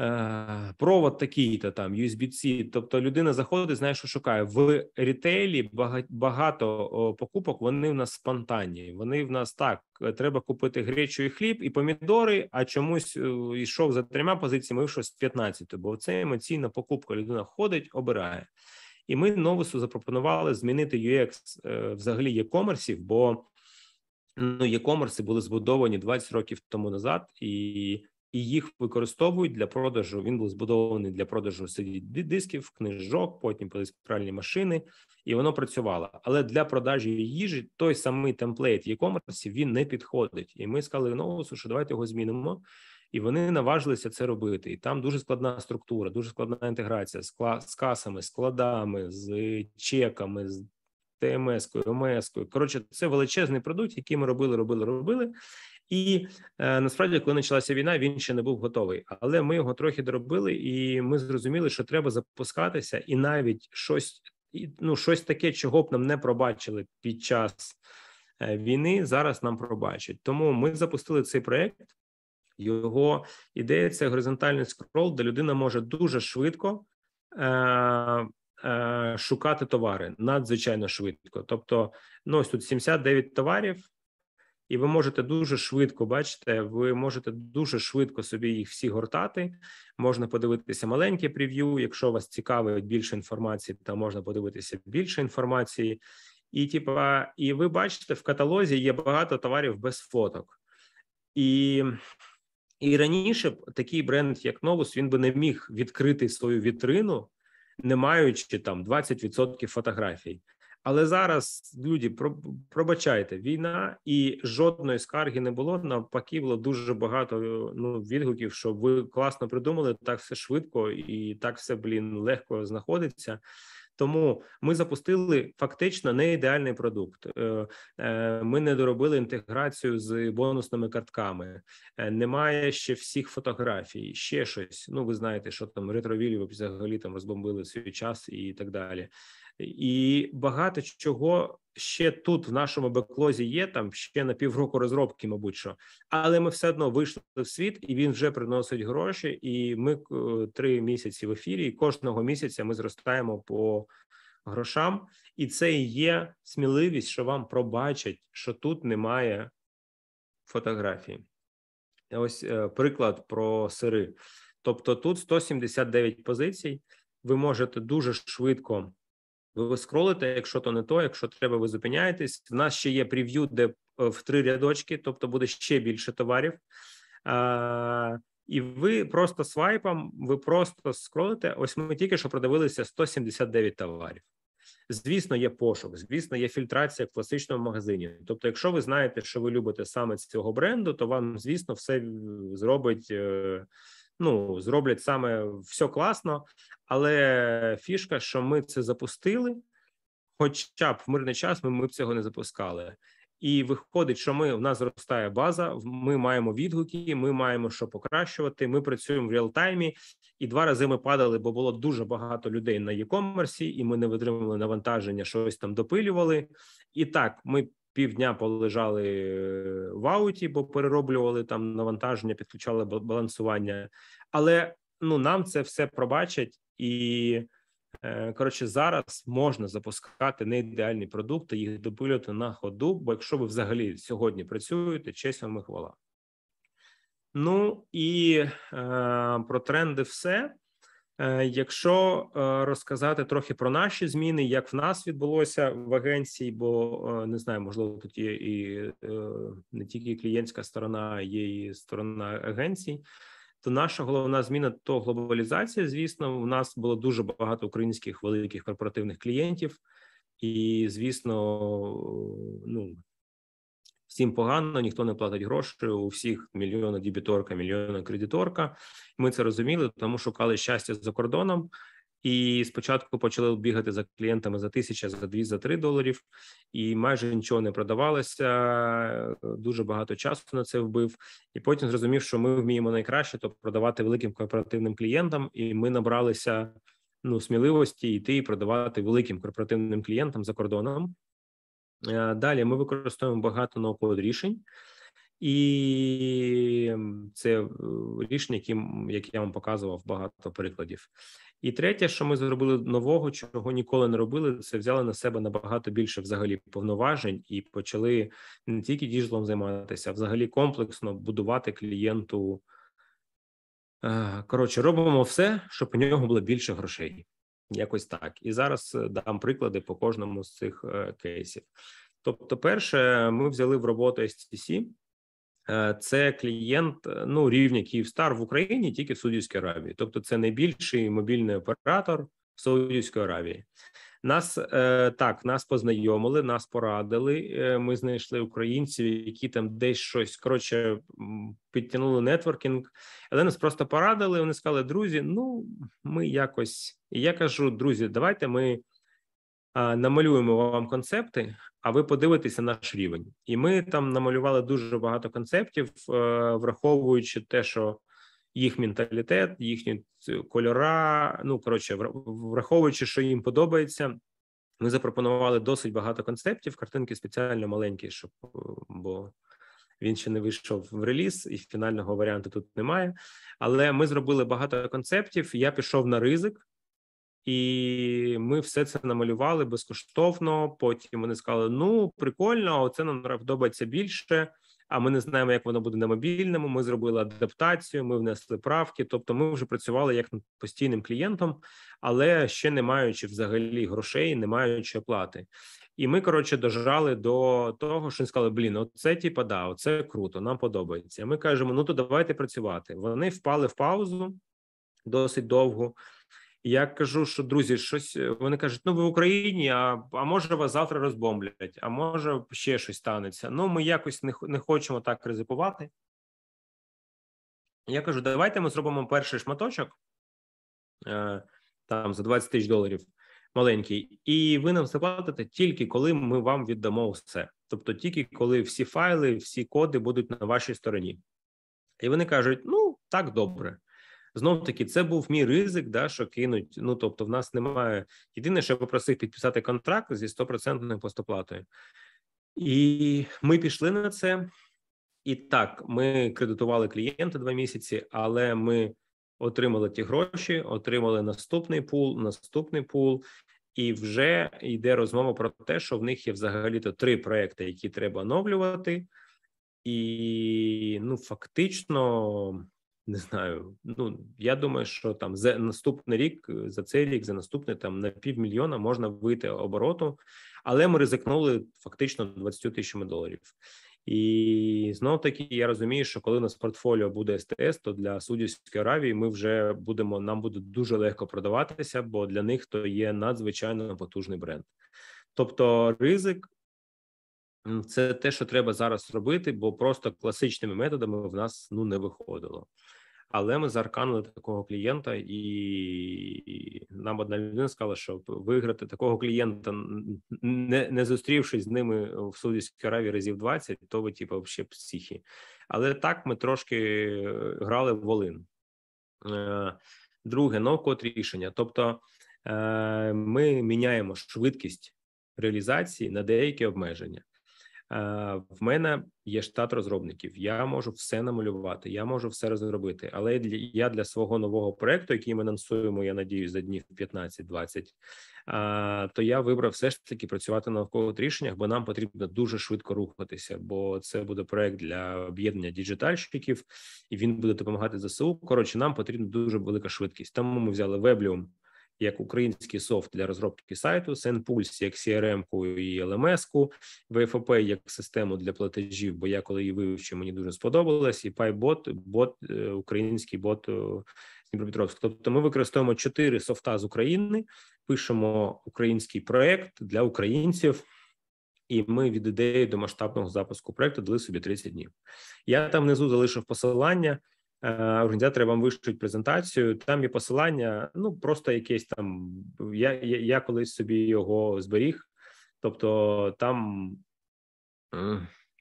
Е, провод такий-то там USB-C, тобто людина заходить, знає, що шукає в рітейлі багато покупок. Вони в нас спонтанні. Вони в нас так е, треба купити гречу і хліб і помідори. А чомусь е, йшов за трьома позиціями. йшов з 15, бо це емоційна покупка. Людина ходить, обирає, і ми новису запропонували змінити UX взагалі є комерсів, бо ну є комерси були збудовані 20 років тому назад і і їх використовують для продажу. Він був збудований для продажу CD-дисків, книжок, потім пральні машини, і воно працювало. Але для продажі їжі той самий темплейт e-commerce, він не підходить. І ми сказали новосу, що давайте його змінимо. І вони наважилися це робити. І там дуже складна структура, дуже складна інтеграція з, кла- з касами, складами з чеками. з ТМС-кою, ОМС-кою. коротше, це величезний продукт, який ми робили, робили, робили. І е, насправді, коли почалася війна, він ще не був готовий. Але ми його трохи доробили, і ми зрозуміли, що треба запускатися, і навіть щось ну щось таке, чого б нам не пробачили під час е, війни, зараз нам пробачать. Тому ми запустили цей проект. Його ідея це горизонтальний скрол, де людина може дуже швидко. Е-, е Шукати товари надзвичайно швидко, тобто, ну ось тут 79 товарів, і ви можете дуже швидко бачите, ви можете дуже швидко собі їх всі гортати. Можна подивитися маленьке прев'ю, якщо вас цікавить більше інформації, то можна подивитися більше інформації. І типа, і ви бачите, в каталозі є багато товарів без фоток. І і раніше такий бренд, як Новус, він би не міг відкрити свою вітрину, не маючи там 20% фотографій. Але зараз люди пробачайте, війна і жодної скарги не було. Навпаки, було дуже багато е, ну відгуків, що ви класно придумали так все швидко і так все блін легко знаходиться. Тому ми запустили фактично не ідеальний продукт. Е, е, ми не доробили інтеграцію з бонусними картками, немає ще всіх фотографій, ще щось. Ну ви знаєте, що там ретровілів взагалі там розбомбили свій час і так далі і багато чого ще тут в нашому беклозі є. Там ще на півроку розробки, мабуть, що. але ми все одно вийшли в світ, і він вже приносить гроші. І ми е, три місяці в ефірі. і Кожного місяця ми зростаємо по грошам, і це і є сміливість, що вам пробачать, що тут немає фотографії. Ось е, приклад про сири. Тобто тут 179 позицій. Ви можете дуже швидко ви скролите, якщо то не то, якщо треба, ви зупиняєтесь. В нас ще є прев'ю, де е, в три рядочки, тобто буде ще більше товарів. А, І ви просто свайпом, ви просто скролите. Ось ми тільки що продивилися 179 товарів. Звісно, є пошук, звісно, є фільтрація в класичному магазині. Тобто, якщо ви знаєте, що ви любите саме цього бренду, то вам, звісно, все зробить. Е, ну зроблять саме все класно, але фішка, що ми це запустили, хоча б в мирний час ми, ми б цього не запускали. І виходить, що ми в нас зростає база. Ми маємо відгуки, ми маємо що покращувати. Ми працюємо в реалтаймі, і два рази ми падали, бо було дуже багато людей на e-commerce, і ми не витримали навантаження, щось там допилювали. І так, ми півдня полежали е, в ауті, бо перероблювали там навантаження, підключали балансування. Але ну нам це все пробачать і. Е, коротше, зараз можна запускати не ідеальні продукти, їх допилювати на ходу, бо якщо ви взагалі сьогодні працюєте, честь вам і хвала. Ну і е, про тренди, все Е, якщо е, розказати трохи про наші зміни, як в нас відбулося в агенції, бо е, не знаю, можливо, тут є і не тільки клієнтська сторона, є і сторона агенцій, то наша головна зміна то глобалізація. Звісно, у нас було дуже багато українських великих корпоративних клієнтів, і звісно, ну всім погано, ніхто не платить гроші. У всіх мільйона дебіторка, мільйона кредиторка. Ми це розуміли, тому шукали щастя за кордоном. І спочатку почали бігати за клієнтами за тисячу, за дві, за три доларів, і майже нічого не продавалося. Дуже багато часу на це вбив. І потім зрозумів, що ми вміємо найкраще, то продавати великим корпоративним клієнтам, і ми набралися ну сміливості йти і продавати великим корпоративним клієнтам за кордоном. Е, далі ми використовуємо багато наукових рішень, і це е, рішення, які, які я вам показував багато прикладів. І третє, що ми зробили нового, чого ніколи не робили, це взяли на себе набагато більше взагалі повноважень і почали не тільки діжлом займатися, а взагалі комплексно будувати клієнту. Е, коротше, робимо все, щоб у нього було більше грошей якось так. І зараз е, дам приклади по кожному з цих е, кейсів. Тобто, перше, ми взяли в роботу STC. Е, це клієнт ну рівня Київстар в Україні, тільки в Судівській Аравії. Тобто, це найбільший мобільний оператор в Саудівської Аравії. Нас е, так нас познайомили, нас порадили. Е, ми знайшли українців, які там десь щось коротше підтягнули нетворкінг, але нас просто порадили. Вони сказали, друзі, ну ми якось. І я кажу, друзі, давайте ми намалюємо вам концепти. А ви подивитеся наш рівень, і ми там намалювали дуже багато концептів, е, враховуючи те, що їх менталітет, їхні е, кольора. Ну коротше, враховуючи, що їм подобається. Ми запропонували досить багато концептів. Картинки спеціально маленькі, щоб е, бо він ще не вийшов в реліз, і фінального варіанту тут немає. Але ми зробили багато концептів. Я пішов на ризик, і ми все це намалювали безкоштовно. Потім вони сказали: Ну, прикольно, це нам подобається більше. А ми не знаємо, як воно буде на мобільному. Ми зробили адаптацію, ми внесли правки. Тобто, ми вже працювали як над постійним клієнтом, але ще не маючи взагалі грошей, не маючи оплати. І ми коротше дожрали до того, що сказали: блін, оце типа да, оце круто, нам подобається. Ми кажемо: ну то давайте працювати. Вони впали в паузу досить довго. Я кажу, що друзі, щось е, вони кажуть: ну ви в Україні, а а може вас завтра розбомблять, а може ще щось станеться. Ну, ми якось не не хочемо так ризикувати. Я кажу: давайте ми зробимо перший шматочок е, там за 20 тисяч доларів маленький, і ви нам заплатите тільки коли ми вам віддамо все. Тобто, тільки коли всі файли, всі коди будуть на вашій стороні. І вони кажуть: ну так добре знов таки це був мій ризик, да що кинуть. Ну тобто, в нас немає єдине, що я попросив підписати контракт зі стопроцентною постоплатою, і ми пішли на це. І так, ми кредитували клієнта два місяці, але ми отримали ті гроші, отримали наступний пул, наступний пул, і вже йде розмова про те, що в них є взагалі-то три проекти, які треба оновлювати, і ну фактично не знаю. Ну я думаю, що там за наступний рік, е, за цей рік, за наступний там на півмільйона можна вийти обороту, але ми ризикнули фактично 20 тисячами доларів. І знов таки я розумію, що коли у нас портфоліо буде СТС, то для Судівської Аравії ми вже будемо. Нам буде дуже легко продаватися, бо для них то є надзвичайно потужний бренд. Тобто, ризик це те, що треба зараз робити, бо просто класичними методами в нас ну не виходило. Але ми заарканили такого клієнта, і нам одна людина сказала, що виграти такого клієнта, не не зустрівшись з ними в Судівській Аравії разів 20, то ви типу, взагалі психі. Але так ми трошки е, грали в волин. Е, друге, ноу-код рішення. Тобто е, ми міняємо швидкість реалізації на деякі обмеження. Е, в мене є штат розробників. Я можу все намалювати, я можу все розробити. Але я для свого нового проекту, який ми анонсуємо, я надію, за днів 15-20, е, то я вибрав все ж таки працювати на навколо рішеннях, бо нам потрібно дуже швидко рухатися. Бо це буде проект для об'єднання діджитальщиків, і він буде допомагати ЗСУ. Коротше, нам потрібна дуже велика швидкість. Тому ми взяли Weblium як український софт для розробки сайту, Сенпульс, як CRM-ку і LMS-ку, VFP як систему для платежів. Бо я коли її вивчив, мені дуже сподобалось, і PyBot, бот е, український бот з е, Дніпропетровська. Тобто, ми використовуємо чотири софта з України, пишемо український проект для українців. І ми від ідеї до масштабного запуску проекту дали собі 30 днів. Я там внизу залишив посилання. Е, організатори вам вишуть презентацію. Там є посилання. Ну просто якесь там. Я, я я, колись собі його зберіг, тобто там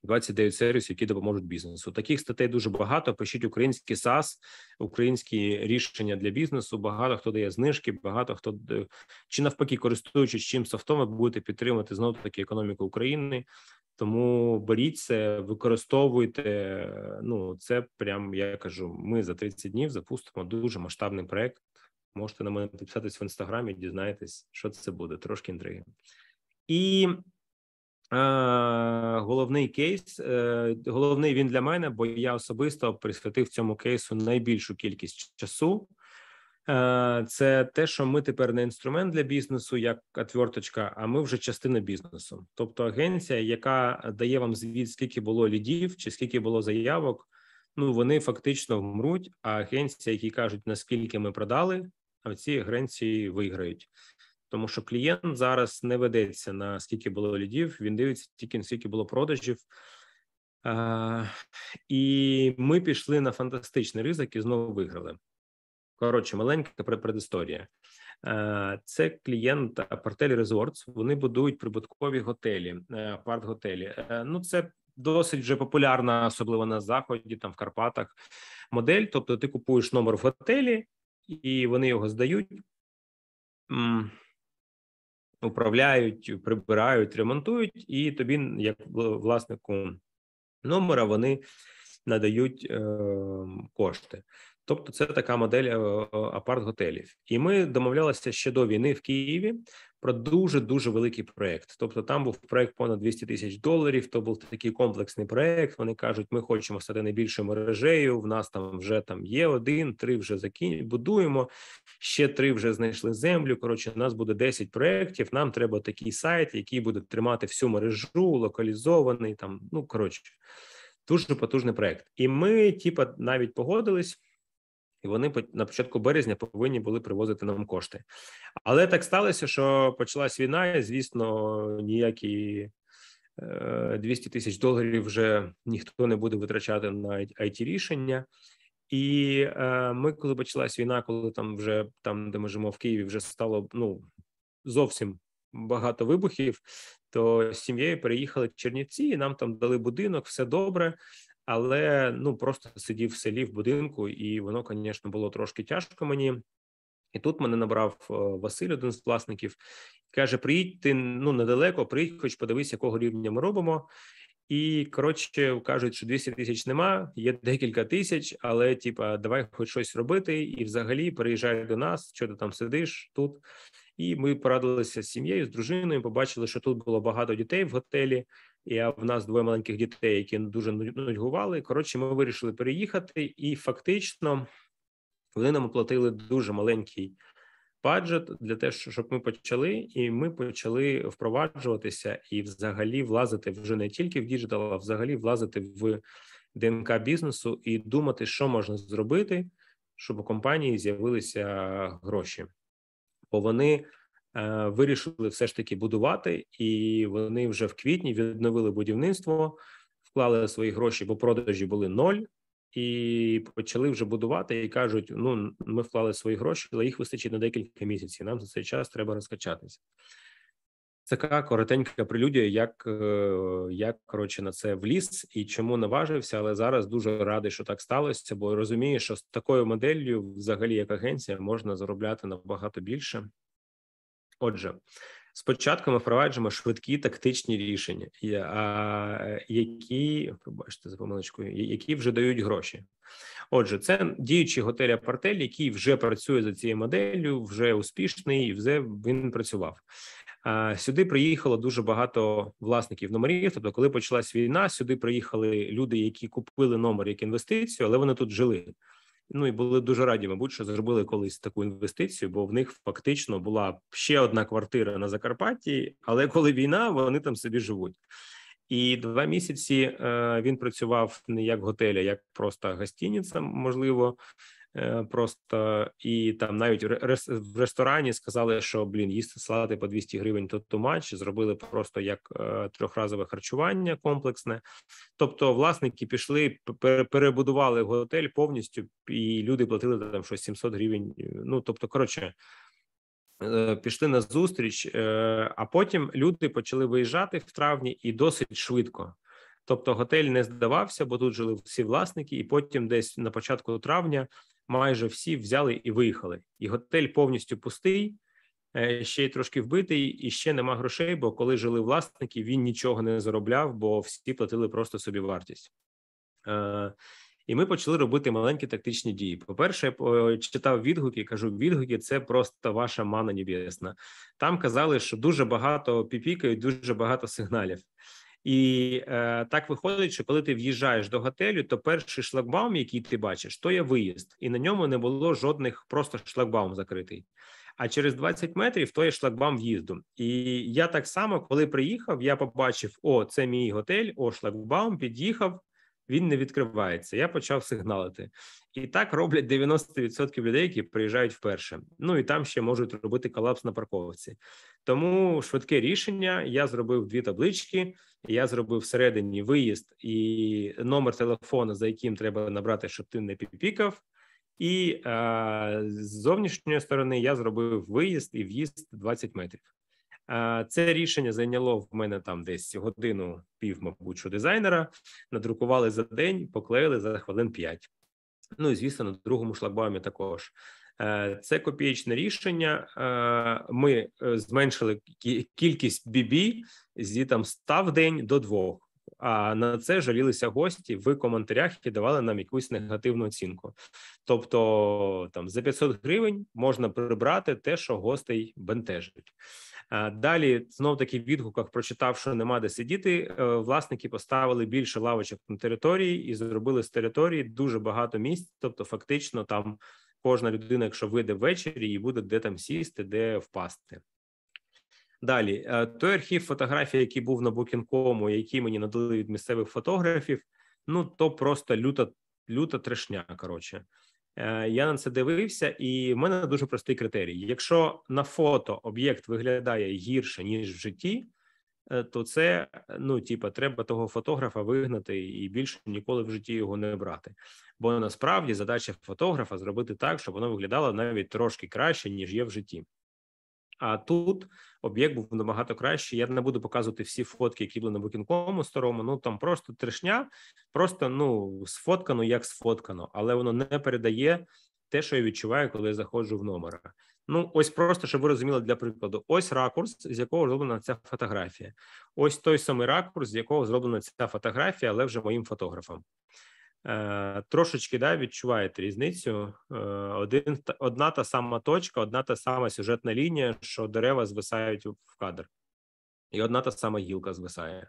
29 сервісів, які допоможуть бізнесу. Таких статей дуже багато. Пишіть українські SaaS, українські рішення для бізнесу. Багато хто дає знижки, багато хто е, чи навпаки, користуючись чим софтом, ви будете підтримувати знову таки економіку України. Тому беріть це, використовуйте. Ну це прям я кажу. Ми за 30 днів запустимо дуже масштабний проект. Можете на мене підписатись в інстаграмі, дізнаєтесь, що це буде трошки інтриги. І Е, головний кейс, е, головний він для мене, бо я особисто присвятив цьому кейсу найбільшу кількість часу. Е, це те, що ми тепер не інструмент для бізнесу, як отверточка, а ми вже частина бізнесу. Тобто агенція, яка дає вам звіт, скільки було лідів чи скільки було заявок. Ну вони фактично вмруть. А агенція, які кажуть, наскільки ми продали, а ці агенції виграють тому що клієнт зараз не ведеться на скільки було лідів, він дивиться тільки на скільки було продажів. Uh, і ми пішли на фантастичний ризик і знову виграли. Коротше, маленька предісторія. це клієнт Апартель Resorts, Вони будують прибуткові готелі, е, апарт-готелі. Е, ну, це досить вже популярна, особливо на заході, там в Карпатах. Модель. Тобто, ти купуєш номер в готелі, і вони його здають управляють, прибирають, ремонтують, і тобі, як власнику номера, вони надають е, кошти. Тобто, це така модель е, е, апарт-готелів. І ми домовлялися ще до війни в Києві про дуже дуже великий проект. Тобто, там був проект понад 200 тисяч доларів. То був такий комплексний проект. Вони кажуть, ми хочемо стати найбільшою мережею. В нас там вже там є один, три вже закін... будуємо, ще три вже знайшли землю. Коротше, у нас буде 10 проектів. Нам треба такий сайт, який буде тримати всю мережу, локалізований. Там ну коротше, дуже потужний проект. І ми, типа, навіть погодились і вони на початку березня повинні були привозити нам кошти. Але так сталося, що почалась війна, і звісно, ніякі 200 е, тисяч доларів вже ніхто не буде витрачати на it рішення. І е, ми, коли почалась війна, коли там вже там, де ми живемо в Києві, вже стало ну зовсім. Багато вибухів, то з сім'єю переїхали в Чернівці, і нам там дали будинок, все добре але ну просто сидів в селі в будинку, і воно, звісно, було трошки тяжко мені. І тут мене набрав е, Василь, один з власників, каже: Приїдь ти ну недалеко, приїдь, хоч подивись, якого рівня ми робимо. І коротше кажуть, що 200 тисяч нема, є декілька тисяч, але типа давай хоч щось робити, і взагалі переїжджай до нас, що ти там сидиш тут. І ми порадилися з сім'єю, з дружиною. Побачили, що тут було багато дітей в готелі. Я в нас двоє маленьких дітей, які дуже нудьгували. Коротше, ми вирішили переїхати, і фактично вони нам оплатили дуже маленький баджет для того, щоб ми почали, і ми почали впроваджуватися і, взагалі, влазити вже не тільки в діджитал, а взагалі влазити в ДНК бізнесу і думати, що можна зробити, щоб у компанії з'явилися гроші, бо вони. Е, вирішили все ж таки будувати, і вони вже в квітні відновили будівництво, вклали свої гроші, бо продажі були ноль, і почали вже будувати. І кажуть: ну ми вклали свої гроші, але їх вистачить на декілька місяців. Нам за цей час треба розкачатися. Така коротенька прелюдія, як е, як коротше на це вліз і чому наважився, але зараз дуже радий, що так сталося, бо розумію, що з такою моделлю, взагалі, як агенція, можна заробляти набагато більше. Отже, спочатку ми впроваджуємо швидкі тактичні рішення, які пробачте за помилочкою, які вже дають гроші. Отже, це діючий готель апартель, який вже працює за цією моделлю, вже успішний, і вже він працював. Сюди приїхало дуже багато власників номерів. Тобто, коли почалась війна, сюди приїхали люди, які купили номер як інвестицію, але вони тут жили. Ну і були дуже раді, мабуть, що зробили колись таку інвестицію, бо в них фактично була ще одна квартира на Закарпатті, але коли війна, вони там собі живуть. І два місяці е, він працював не як готеля, як просто гостіниця, можливо. Е, просто і там навіть в ресторані сказали, що блін, їсти салати по 200 гривень, то тумач зробили просто як е, трьохразове харчування комплексне. Тобто, власники пішли, перебудували готель повністю, і люди платили там щось 700 гривень. Е, ну тобто, коротше. Пішли на зустріч, а потім люди почали виїжджати в травні і досить швидко. Тобто, готель не здавався, бо тут жили всі власники, і потім, десь на початку травня, майже всі взяли і виїхали. І готель повністю пустий, е, ще й трошки вбитий, і ще нема грошей. Бо коли жили власники, він нічого не заробляв, бо всі платили просто собі вартість. Е, і ми почали робити маленькі тактичні дії. По перше, я читав відгуки. Кажу, відгуки це просто ваша мана небесна. Там казали, що дуже багато піпікають, дуже багато сигналів. І е, так виходить, що коли ти в'їжджаєш до готелю, то перший шлагбаум, який ти бачиш, то є виїзд, і на ньому не було жодних просто шлагбаум закритий. А через 20 метрів то є шлагбаум в'їзду. І я так само, коли приїхав, я побачив: о, це мій готель, о, шлагбаум, під'їхав. Він не відкривається. Я почав сигналити, і так роблять 90% людей, які приїжджають вперше. Ну і там ще можуть робити колапс на парковці. Тому швидке рішення я зробив дві таблички. Я зробив всередині виїзд і номер телефону, за яким треба набрати, щоб ти не піпікав. І е, з зовнішньої сторони я зробив виїзд і в'їзд 20 метрів. Е, це рішення зайняло в мене там десь годину пів, мабуть, що дизайнера. Надрукували за день, поклеїли за хвилин 5. Ну і звісно, на другому шлагбаумі також Е, це копієчне рішення. Е, ми е, зменшили кількість бібі зі там 100 в день до двох. А на це жалілися гості в коментарях і давали нам якусь негативну оцінку. Тобто, там за 500 гривень можна прибрати те, що гостей бентежить. Далі знов таки в відгуках прочитав, що нема де сидіти. Власники поставили більше лавочок на території і зробили з території дуже багато місць. Тобто, фактично, там кожна людина, якщо вийде ввечері, їй буде де там сісти, де впасти. Далі е, той архів фотографій, який був на Букінкому, який мені надали від місцевих фотографів, ну то просто люта люта трешня. Коротше, е, я на це дивився, і в мене дуже простий критерій: якщо на фото об'єкт виглядає гірше ніж в житті. Е, то це е, ну типа треба того фотографа вигнати і більше ніколи в житті його не брати. Бо насправді задача фотографа зробити так, щоб воно виглядало навіть трошки краще ніж є в житті. А тут об'єкт був набагато краще. Я не буду показувати всі фотки, які були на букінкому старому. Ну там просто трешня, просто ну сфоткано, як сфоткано, але воно не передає те, що я відчуваю, коли я заходжу в номера. Ну, ось просто щоб ви розуміли для прикладу: ось ракурс, з якого зроблена ця фотографія. Ось той самий ракурс, з якого зроблена ця фотографія, але вже моїм фотографом. Е, Трошечки да, відчуваєте різницю. Е, один, Одна та сама точка, одна та сама сюжетна лінія, що дерева звисають в кадр, і одна та сама гілка звисає.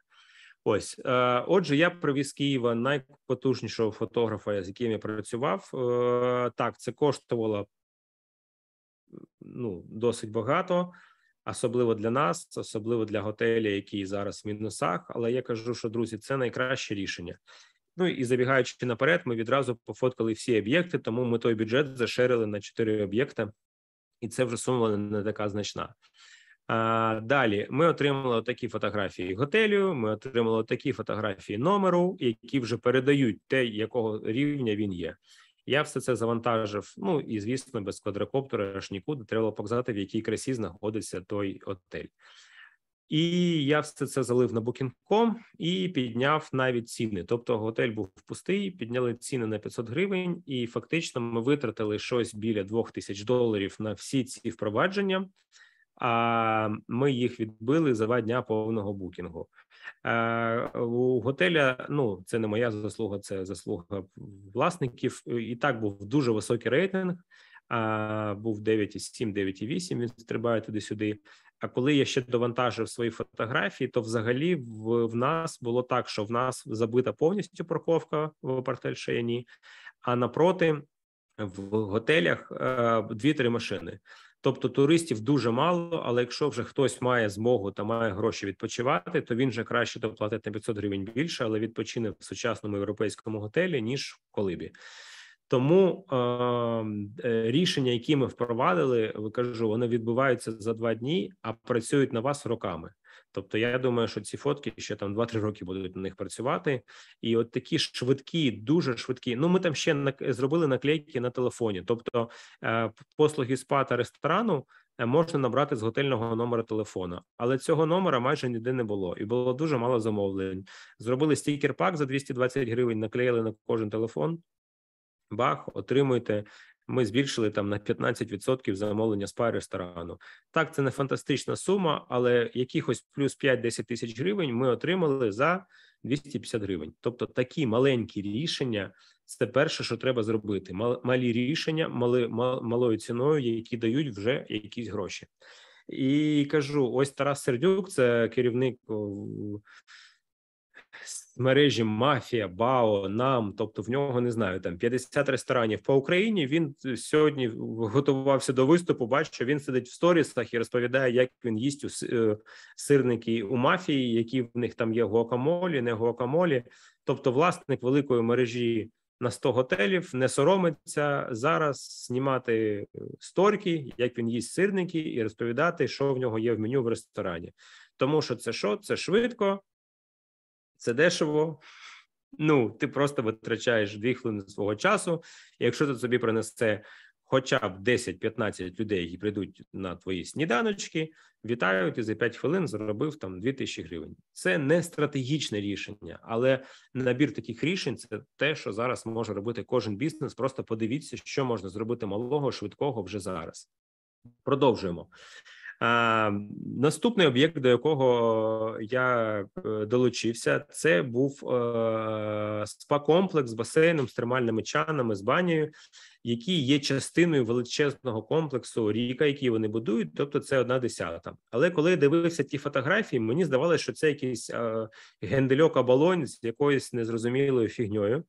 Ось, е, отже, я привіз з Києва найпотужнішого фотографа, з яким я працював. Е, так, це коштувало ну досить багато, особливо для нас, особливо для готелів, які зараз в мінусах. Але я кажу, що друзі, це найкраще рішення. Ну і забігаючи наперед, ми відразу пофоткали всі об'єкти, тому ми той бюджет заширили на чотири об'єкти, і це вже сума не така значна. А, Далі ми отримали такі фотографії готелю. Ми отримали такі фотографії номеру, які вже передають те, якого рівня він є. Я все це завантажив. Ну і звісно, без квадрокоптера аж нікуди треба було показати, в якій красі знаходиться той отель. І я все це залив на Booking.com і підняв навіть ціни. Тобто, готель був пустий, підняли ціни на 500 гривень, і фактично ми витратили щось біля 2000 доларів на всі ці впровадження. А ми їх відбили за два дня повного букінгу. Е, у готеля ну це не моя заслуга, це заслуга власників. Е, і так був дуже високий рейтинг. був 9,7, 9,8, Він стрибає туди-сюди. А коли я ще довантажив свої фотографії, то взагалі в, в нас було так, що в нас забита повністю парковка в апартель Шаяні, а напроти в готелях е, дві-три машини. Тобто туристів дуже мало, але якщо вже хтось має змогу та має гроші відпочивати, то він вже краще доплатить на 500 гривень більше, але відпочине в сучасному європейському готелі ніж в колибі. Тому ем, е, рішення, які ми впровадили, ви кажу, вони відбуваються за два дні, а працюють на вас роками. Тобто, я думаю, що ці фотки ще там 2-3 роки будуть на них працювати, і от такі швидкі, дуже швидкі. Ну, ми там ще на зробили наклейки на телефоні. Тобто, е, послуги спа та ресторану. Е, можна набрати з готельного номера телефона, але цього номера майже ніде не було, і було дуже мало замовлень. Зробили стікер-пак за 220 гривень, наклеїли на кожен телефон. Бах, отримуйте ми збільшили там на 15% замовлення спа ресторану. Так, це не фантастична сума, але якихось плюс 5-10 тисяч гривень ми отримали за 250 гривень. Тобто такі маленькі рішення це перше, що треба зробити. Малі рішення, мали малою ціною, які дають вже якісь гроші. І кажу: ось Тарас Сердюк, це керівник мережі мафія, бао, нам, тобто в нього не знаю, там 50 ресторанів по Україні. Він сьогодні готувався до виступу. Бачу, він сидить в сторісах і розповідає, як він їсть у е, сирники у мафії, які в них там є гуакамолі, не гуакамолі. Тобто, власник великої мережі на 100 готелів не соромиться зараз знімати сторки, як він їсть сирники, і розповідати, що в нього є в меню в ресторані, тому що це що? це швидко це дешево. Ну, ти просто витрачаєш дві хвилини свого часу. І якщо ти собі принесе хоча б 10-15 людей, які прийдуть на твої сніданочки, вітаю, ти за 5 хвилин заробив там 2 тисячі гривень. Це не стратегічне рішення, але набір таких рішень це те, що зараз може робити кожен бізнес. Просто подивіться, що можна зробити малого, швидкого вже зараз. Продовжуємо. А е, Наступний об'єкт, до якого я е, долучився, це був е, спа-комплекс з басейном, з термальними чанами, з банією, які є частиною величезного комплексу ріка, який вони будують. Тобто, це одна десята. Але коли я дивився ті фотографії, мені здавалося, що це якийсь гендельок балонь з якоюсь незрозумілою фігньою.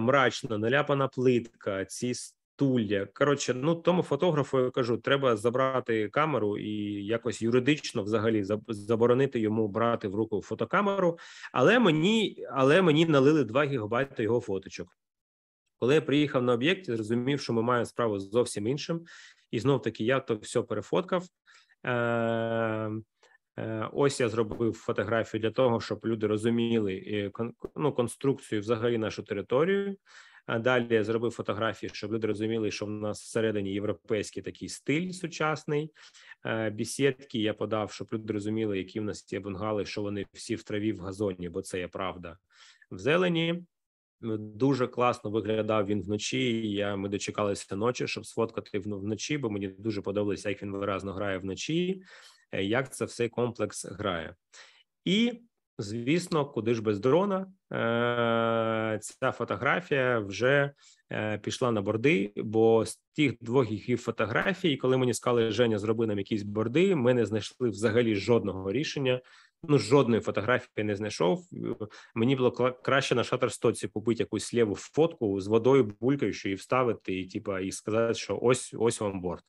мрачно наляпана плитка, ці стулья. Коротше, ну тому фотографу я кажу, треба забрати камеру і якось юридично взагалі заборонити йому брати в руку фотокамеру. Але мені але мені налили 2 гігабайти його фоточок. Коли я приїхав на об'єкт, зрозумів, що ми маємо справу з зовсім іншим, і знов таки я то все перефоткав. Е-, е- Ось я зробив фотографію для того, щоб люди розуміли е, ну, конструкцію взагалі нашу територію. А далі зробив фотографії, щоб люди розуміли, що в нас всередині європейський такий стиль сучасний. Е, бісідки. я подав, щоб люди розуміли, які в нас є бунгали, що вони всі в траві в газоні, бо це є правда в зелені. Дуже класно виглядав він вночі. Я ми дочекалися ночі, щоб сфоткати вночі, бо мені дуже подобалося, як він виразно грає вночі, е, як це все комплекс грає, і звісно, куди ж без дрона е, ця фотографія вже е, пішла на борди. Бо з тих двох гігів фотографій, коли мені сказали, Женя, зроби нам якісь борди, ми не знайшли взагалі жодного рішення. Ну, жодної фотографії не знайшов. Мені було краще на шатерстоці купити якусь сліву фотку з водою булькаючою і вставити, і типа і сказати, що ось ось вам борт.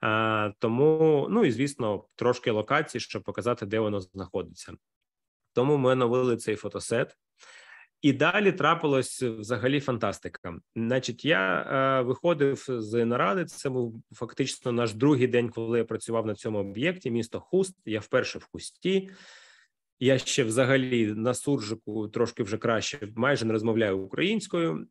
А, е, Тому ну і звісно, трошки локації, щоб показати, де воно знаходиться. Тому ми оновили цей фотосет. І далі трапилось взагалі фантастика. Значить, я е, виходив з наради. Це був фактично наш другий день, коли я працював на цьому об'єкті. Місто Хуст. Я вперше в хусті. Я ще взагалі на суржику трошки вже краще, майже не розмовляю українською.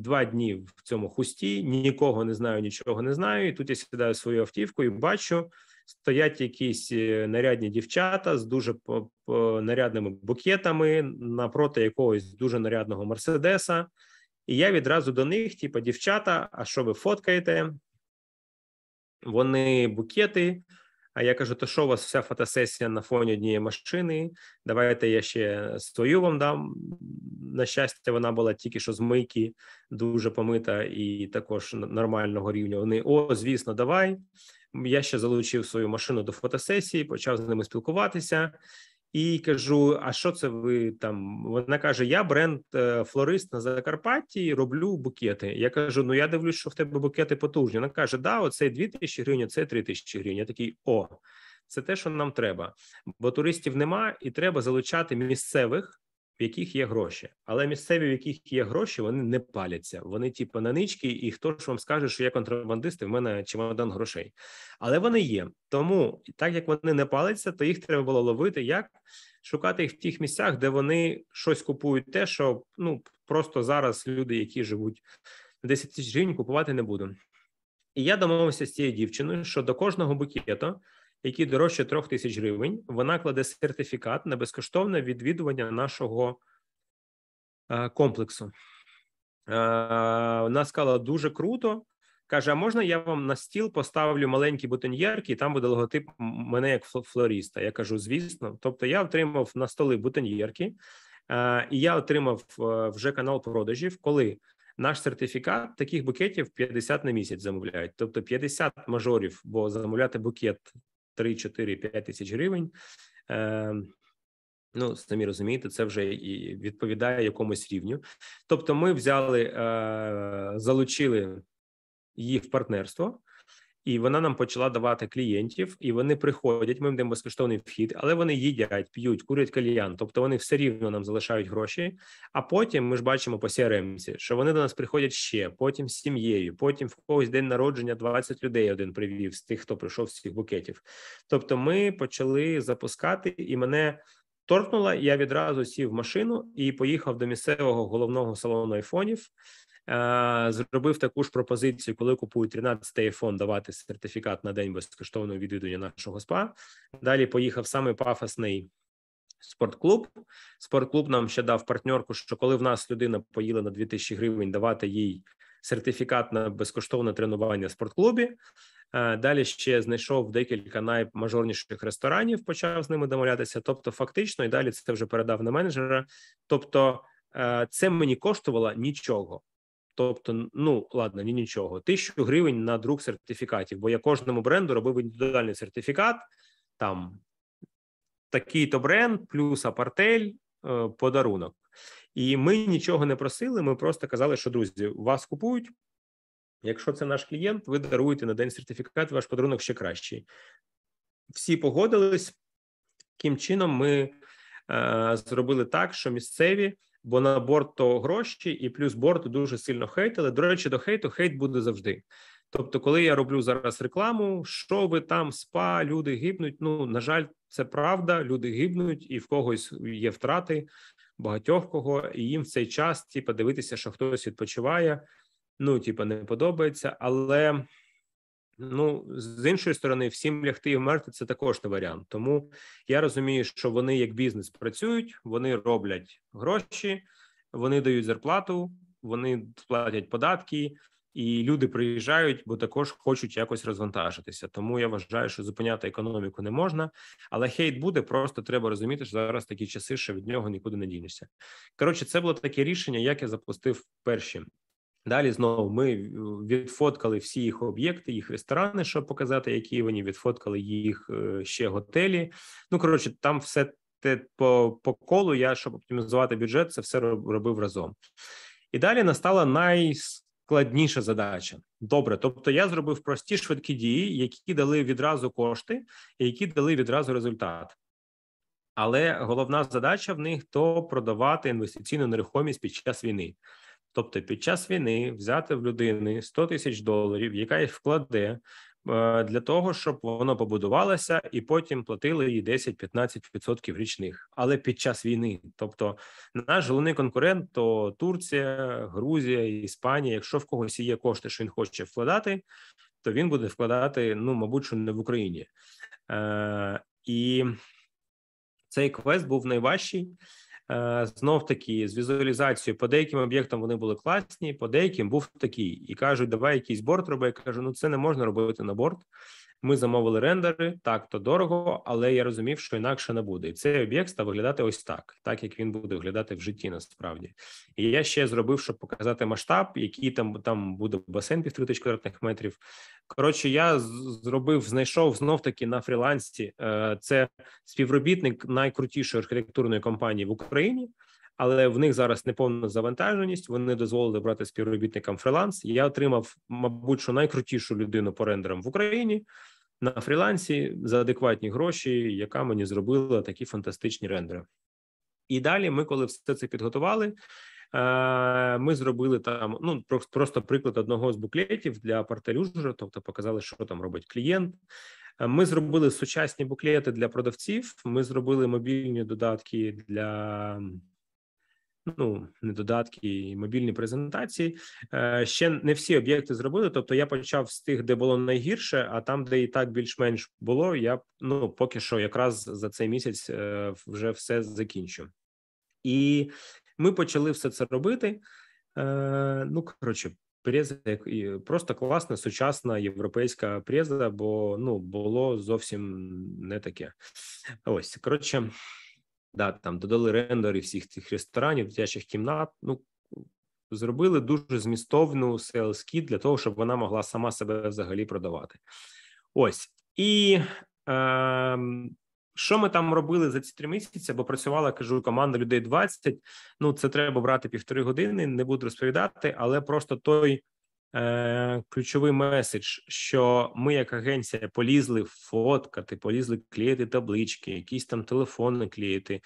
Два дні в цьому хусті нікого не знаю, нічого не знаю. І тут я сідаю свою автівку і бачу стоять якісь е, нарядні дівчата з дуже нарядними букетами напроти якогось дуже нарядного мерседеса. І я відразу до них, типу, дівчата, а що ви фоткаєте? Вони букети. А я кажу: то що у вас вся фотосесія на фоні однієї машини? Давайте я ще свою вам дам. На щастя, вона була тільки що з мийки, дуже помита і також нормального рівня. Вони о, звісно, давай. Я ще залучив свою машину до фотосесії, почав з ними спілкуватися і кажу: А що це ви там? Вона каже: Я бренд е, флорист на Закарпатті, роблю букети. Я кажу: Ну я дивлюсь, що в тебе букети потужні. Вона каже: Да, оцей 2 тисячі гривень, це 3 тисячі гривень. Я такий о. Це те, що нам треба, бо туристів нема, і треба залучати місцевих в яких є гроші, але місцеві, в яких є гроші, вони не паляться. Вони типу нанички, і хто ж вам скаже, що я контрабандист, і в мене чемодан грошей, але вони є. Тому так як вони не паляться, то їх треба було ловити як шукати їх в тих місцях, де вони щось купують, те, що ну просто зараз люди, які живуть 10 тисяч гривень, купувати не будуть. І я домовився з цією дівчиною, що до кожного букету які дорожче трьох тисяч гривень. Вона кладе сертифікат на безкоштовне відвідування нашого е, комплексу. Е, вона сказала дуже круто. Каже: а можна я вам на стіл поставлю маленькі бутоньєрки, і там буде логотип мене як флориста? Я кажу, звісно. Тобто, я отримав на столи бутоньєрки, е, і я отримав вже канал продажів, коли наш сертифікат таких букетів 50 на місяць замовляють. Тобто 50 мажорів, бо замовляти букет 3-4-5 тисяч гривень. Е, ну, самі розумієте, це вже і відповідає якомусь рівню. Тобто, ми взяли, е, залучили їх в партнерство і вона нам почала давати клієнтів, і вони приходять. Ми їм даємо безкоштовний вхід, але вони їдять, п'ють, курять кальян. Тобто вони все рівно нам залишають гроші. А потім ми ж бачимо по сіремці, що вони до нас приходять ще, потім з сім'єю, потім в когось день народження 20 людей один привів з тих, хто прийшов з цих букетів. Тобто, ми почали запускати і мене. Торкнула, я відразу сів в машину і поїхав до місцевого головного салону айфонів. Е, зробив таку ж пропозицію, коли купують 13-й айфон, давати сертифікат на день безкоштовного відвідування нашого спа. Далі поїхав саме пафосний. Спортклуб, спортклуб нам ще дав партнерку, що коли в нас людина поїла на 2000 гривень, давати їй сертифікат на безкоштовне тренування в спортклубі. Е, далі ще знайшов декілька наймажорніших ресторанів, почав з ними домовлятися. Тобто, фактично, і далі це вже передав на менеджера. Тобто, е, це мені коштувало нічого. Тобто, ну ладно, ні нічого. Тисячу гривень на друк сертифікатів, бо я кожному бренду робив індивідуальний сертифікат, там такий-то бренд, плюс апартель, е, подарунок. І ми нічого не просили. Ми просто казали, що друзі, вас купують. Якщо це наш клієнт, ви даруєте на день сертифікат, ваш подарунок ще кращий. Всі погодились. Таким чином, ми е, зробили так, що місцеві бо на борт то гроші, і плюс борт дуже сильно хейтили. До речі, до хейту хейт буде завжди. Тобто, коли я роблю зараз рекламу, що ви там спа, люди гибнуть. Ну на жаль, це правда. Люди гибнуть, і в когось є втрати багатьох кого, і їм в цей час типа дивитися, що хтось відпочиває. Ну, типа, не подобається, але Ну з іншої сторони, всім лягти і вмерти це також не варіант. Тому я розумію, що вони як бізнес працюють, вони роблять гроші, вони дають зарплату, вони платять податки, і люди приїжджають, бо також хочуть якось розвантажитися. Тому я вважаю, що зупиняти економіку не можна. Але хейт буде, просто треба розуміти, що зараз такі часи, що від нього нікуди не дінешся. Коротше, це було таке рішення, як я запустив перші Далі знову ми е, відфоткали всі їх об'єкти, їх ресторани, щоб показати, які вони відфоткали їх е, ще готелі. Ну коротше, там все те по по колу. Я щоб оптимізувати бюджет, це все робив разом. І далі настала найскладніша задача. Добре, тобто я зробив прості швидкі дії, які дали відразу кошти, і які дали відразу результат. Але головна задача в них то продавати інвестиційну нерухомість під час війни. Тобто, під час війни взяти в людини 100 тисяч доларів, яка їх вкладе е, для того, щоб воно побудувалося, і потім платили їй 10-15% річних, але під час війни. Тобто, наш головний конкурент то Турція, Грузія, Іспанія. Якщо в когось є кошти, що він хоче вкладати, то він буде вкладати, ну мабуть, що не в Україні. Е, І цей квест був найважчий. Е, знов таки з візуалізацією по деяким об'єктам вони були класні, по деяким був такий. І кажуть, давай якийсь борт роби. Я кажу, ну це не можна робити на борт. Ми замовили рендери, так то дорого, але я розумів, що інакше не буде. І цей об'єкт став виглядати ось так, так як він буде виглядати в житті. Насправді, і я ще зробив, щоб показати масштаб, який там там буде басейн півтори тисячі квадратних метрів. Коротше, я зробив, знайшов знов таки на фрілансі. Е, це співробітник найкрутішої архітектурної компанії в Україні але в них зараз неповна завантаженість. Вони дозволили брати співробітникам фріланс. Я отримав, мабуть, що найкрутішу людину по рендерам в Україні на фрілансі за адекватні гроші, яка мені зробила такі фантастичні рендери. І далі ми, коли все це підготували, е, ми зробили там. Ну просто приклад одного з буклетів для партелюжера, тобто показали, що там робить клієнт. Е, ми зробили сучасні буклети для продавців. Ми зробили мобільні додатки для ну не додатки і мобільні презентації. Е, ще не всі об'єкти зробили. Тобто я почав з тих, де було найгірше, а там, де і так більш-менш було, я ну поки що якраз за цей місяць е, вже все закінчу. І ми почали все це робити. Е, ну коротше. Преза просто класна, сучасна європейська преза, бо ну було зовсім не таке. Ось коротше, да, там додали рендери всіх цих ресторанів, дитячих кімнат. Ну зробили дуже змістовну sales kit для того, щоб вона могла сама себе взагалі продавати. Ось і е, що ми там робили за ці три місяці? Бо працювала кажу, команда людей 20, Ну це треба брати півтори години. Не буду розповідати, але просто той Е, ключовий меседж, що ми, як агенція, полізли фоткати, полізли клеїти таблички, якісь там телефони клеїти,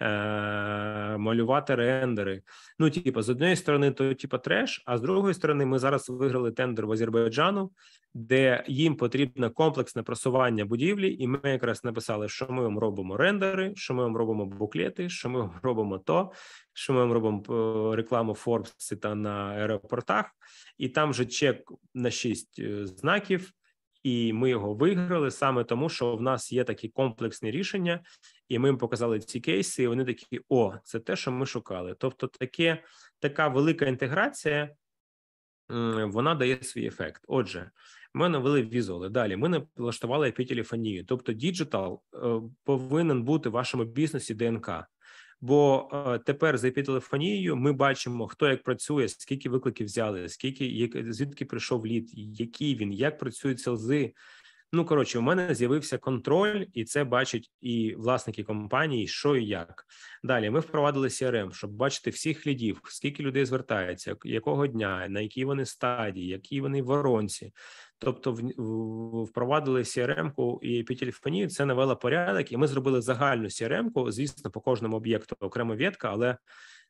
Е, малювати рендери. Ну, типу, з однієї сторони, то типу, треш, а з другої сторони, ми зараз виграли тендер в Азербайджану, де їм потрібно комплексне просування будівлі, і ми якраз написали, що ми вам робимо рендери, що ми вам робимо буклети, що ми вам робимо то, що ми вам робимо е, рекламу Форбсі та на аеропортах, і там же чек на шість е, знаків і ми його виграли саме тому, що в нас є такі комплексні рішення, і ми їм показали ці кейси. і Вони такі: о, це те, що ми шукали. Тобто, таке така велика інтеграція. Вона дає свій ефект. Отже, ми навели візуали. Далі ми налаштували епітеліфонію. Тобто, діджитал е, повинен бути в вашому бізнесі ДНК. Бо е, тепер за епітелефонією ми бачимо, хто як працює, скільки викликів взяли, скільки як, звідки прийшов лід, який він, як працюють селзи. Ну коротше, у мене з'явився контроль, і це бачать і власники компанії, що і як. Далі ми впровадили CRM, ем, щоб бачити всіх лідів, скільки людей звертається, якого дня, на якій вони стадії, які вони воронці. Тобто, впровадили CRM-ку і епітелефонію, це навело порядок, і ми зробили загальну CRM-ку, звісно, по кожному об'єкту окремо ветка, але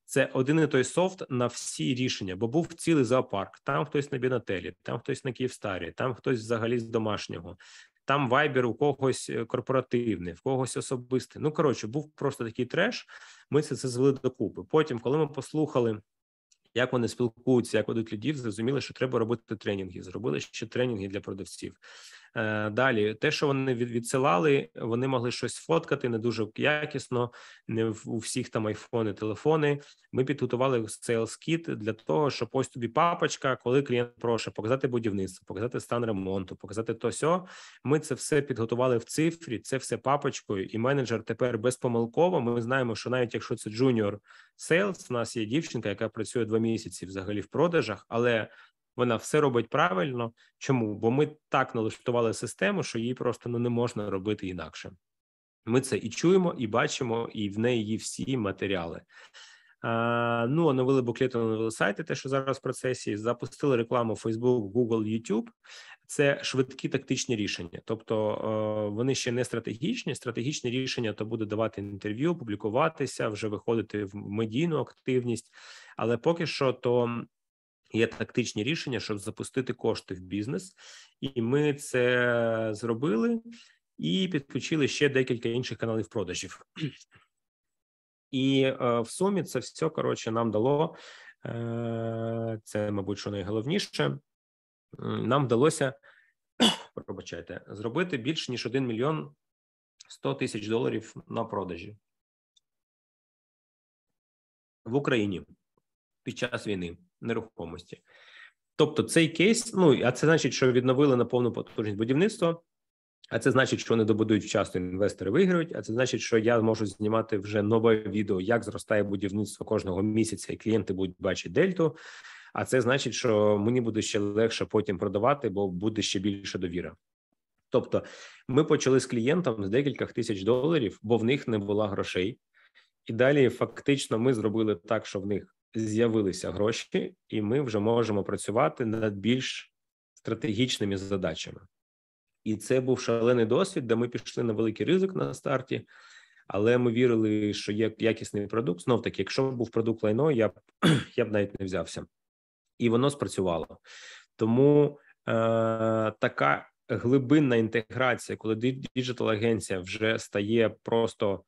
це один і той софт на всі рішення, бо був цілий зоопарк. Там хтось на Бінателі, там хтось на Київстарі, там хтось взагалі з домашнього. Там вайбер у когось е, корпоративний, в когось особистий. Ну коротше, був просто такий треш. Ми це це звели докупи. Потім, коли ми послухали як вони спілкуються, як ведуть лідів, зрозуміли, що треба робити тренінги. Зробили ще тренінги для продавців. Е, далі, те, що вони відсилали, вони могли щось фоткати не дуже якісно. Не у всіх там айфони, телефони. Ми підготували sales kit для того, щоб ось тобі папочка, коли клієнт проше показати будівництво, показати стан ремонту, показати то сьо. Ми це все підготували в цифрі. Це все папочкою, і менеджер тепер безпомилково. Ми знаємо, що навіть якщо це джуніор sales, у нас є дівчинка, яка працює два місяці взагалі в продажах, але вона все робить правильно. Чому? Бо ми так налаштували систему, що її просто ну не можна робити інакше. Ми це і чуємо, і бачимо, і в неї є всі матеріали. А, Ну, оновили буклети, оновили сайти, те, що зараз в процесі, запустили рекламу Facebook, Google, YouTube. Це швидкі тактичні рішення, тобто вони ще не стратегічні. Стратегічні рішення то буде давати інтерв'ю, публікуватися, вже виходити в медійну активність. Але поки що то Є тактичні рішення, щоб запустити кошти в бізнес, і ми це зробили і підключили ще декілька інших каналів продажів. І е, в сумі це все коротше нам дало е, це, мабуть, що найголовніше. Нам вдалося пробачайте зробити більше ніж 1 мільйон 100 тисяч доларів на продажі в Україні під час війни нерухомості. Тобто, цей кейс, ну а це значить, що відновили на повну потужність будівництво, а це значить, що вони добудують вчасно інвестори виграють. А це значить, що я можу знімати вже нове відео, як зростає будівництво кожного місяця, і клієнти будуть бачити дельту. А це значить, що мені буде ще легше потім продавати, бо буде ще більше довіра. Тобто, ми почали з клієнтом з декількох тисяч доларів, бо в них не було грошей. І далі, фактично, ми зробили так, що в них з'явилися гроші, і ми вже можемо працювати над більш стратегічними задачами. І це був шалений досвід, де ми пішли на великий ризик на старті, але ми вірили, що є якісний продукт. Знов таки, якщо був продукт лайно, я б я б навіть не взявся, і воно спрацювало. Тому е, така глибинна інтеграція, коли діджитал агенція вже стає просто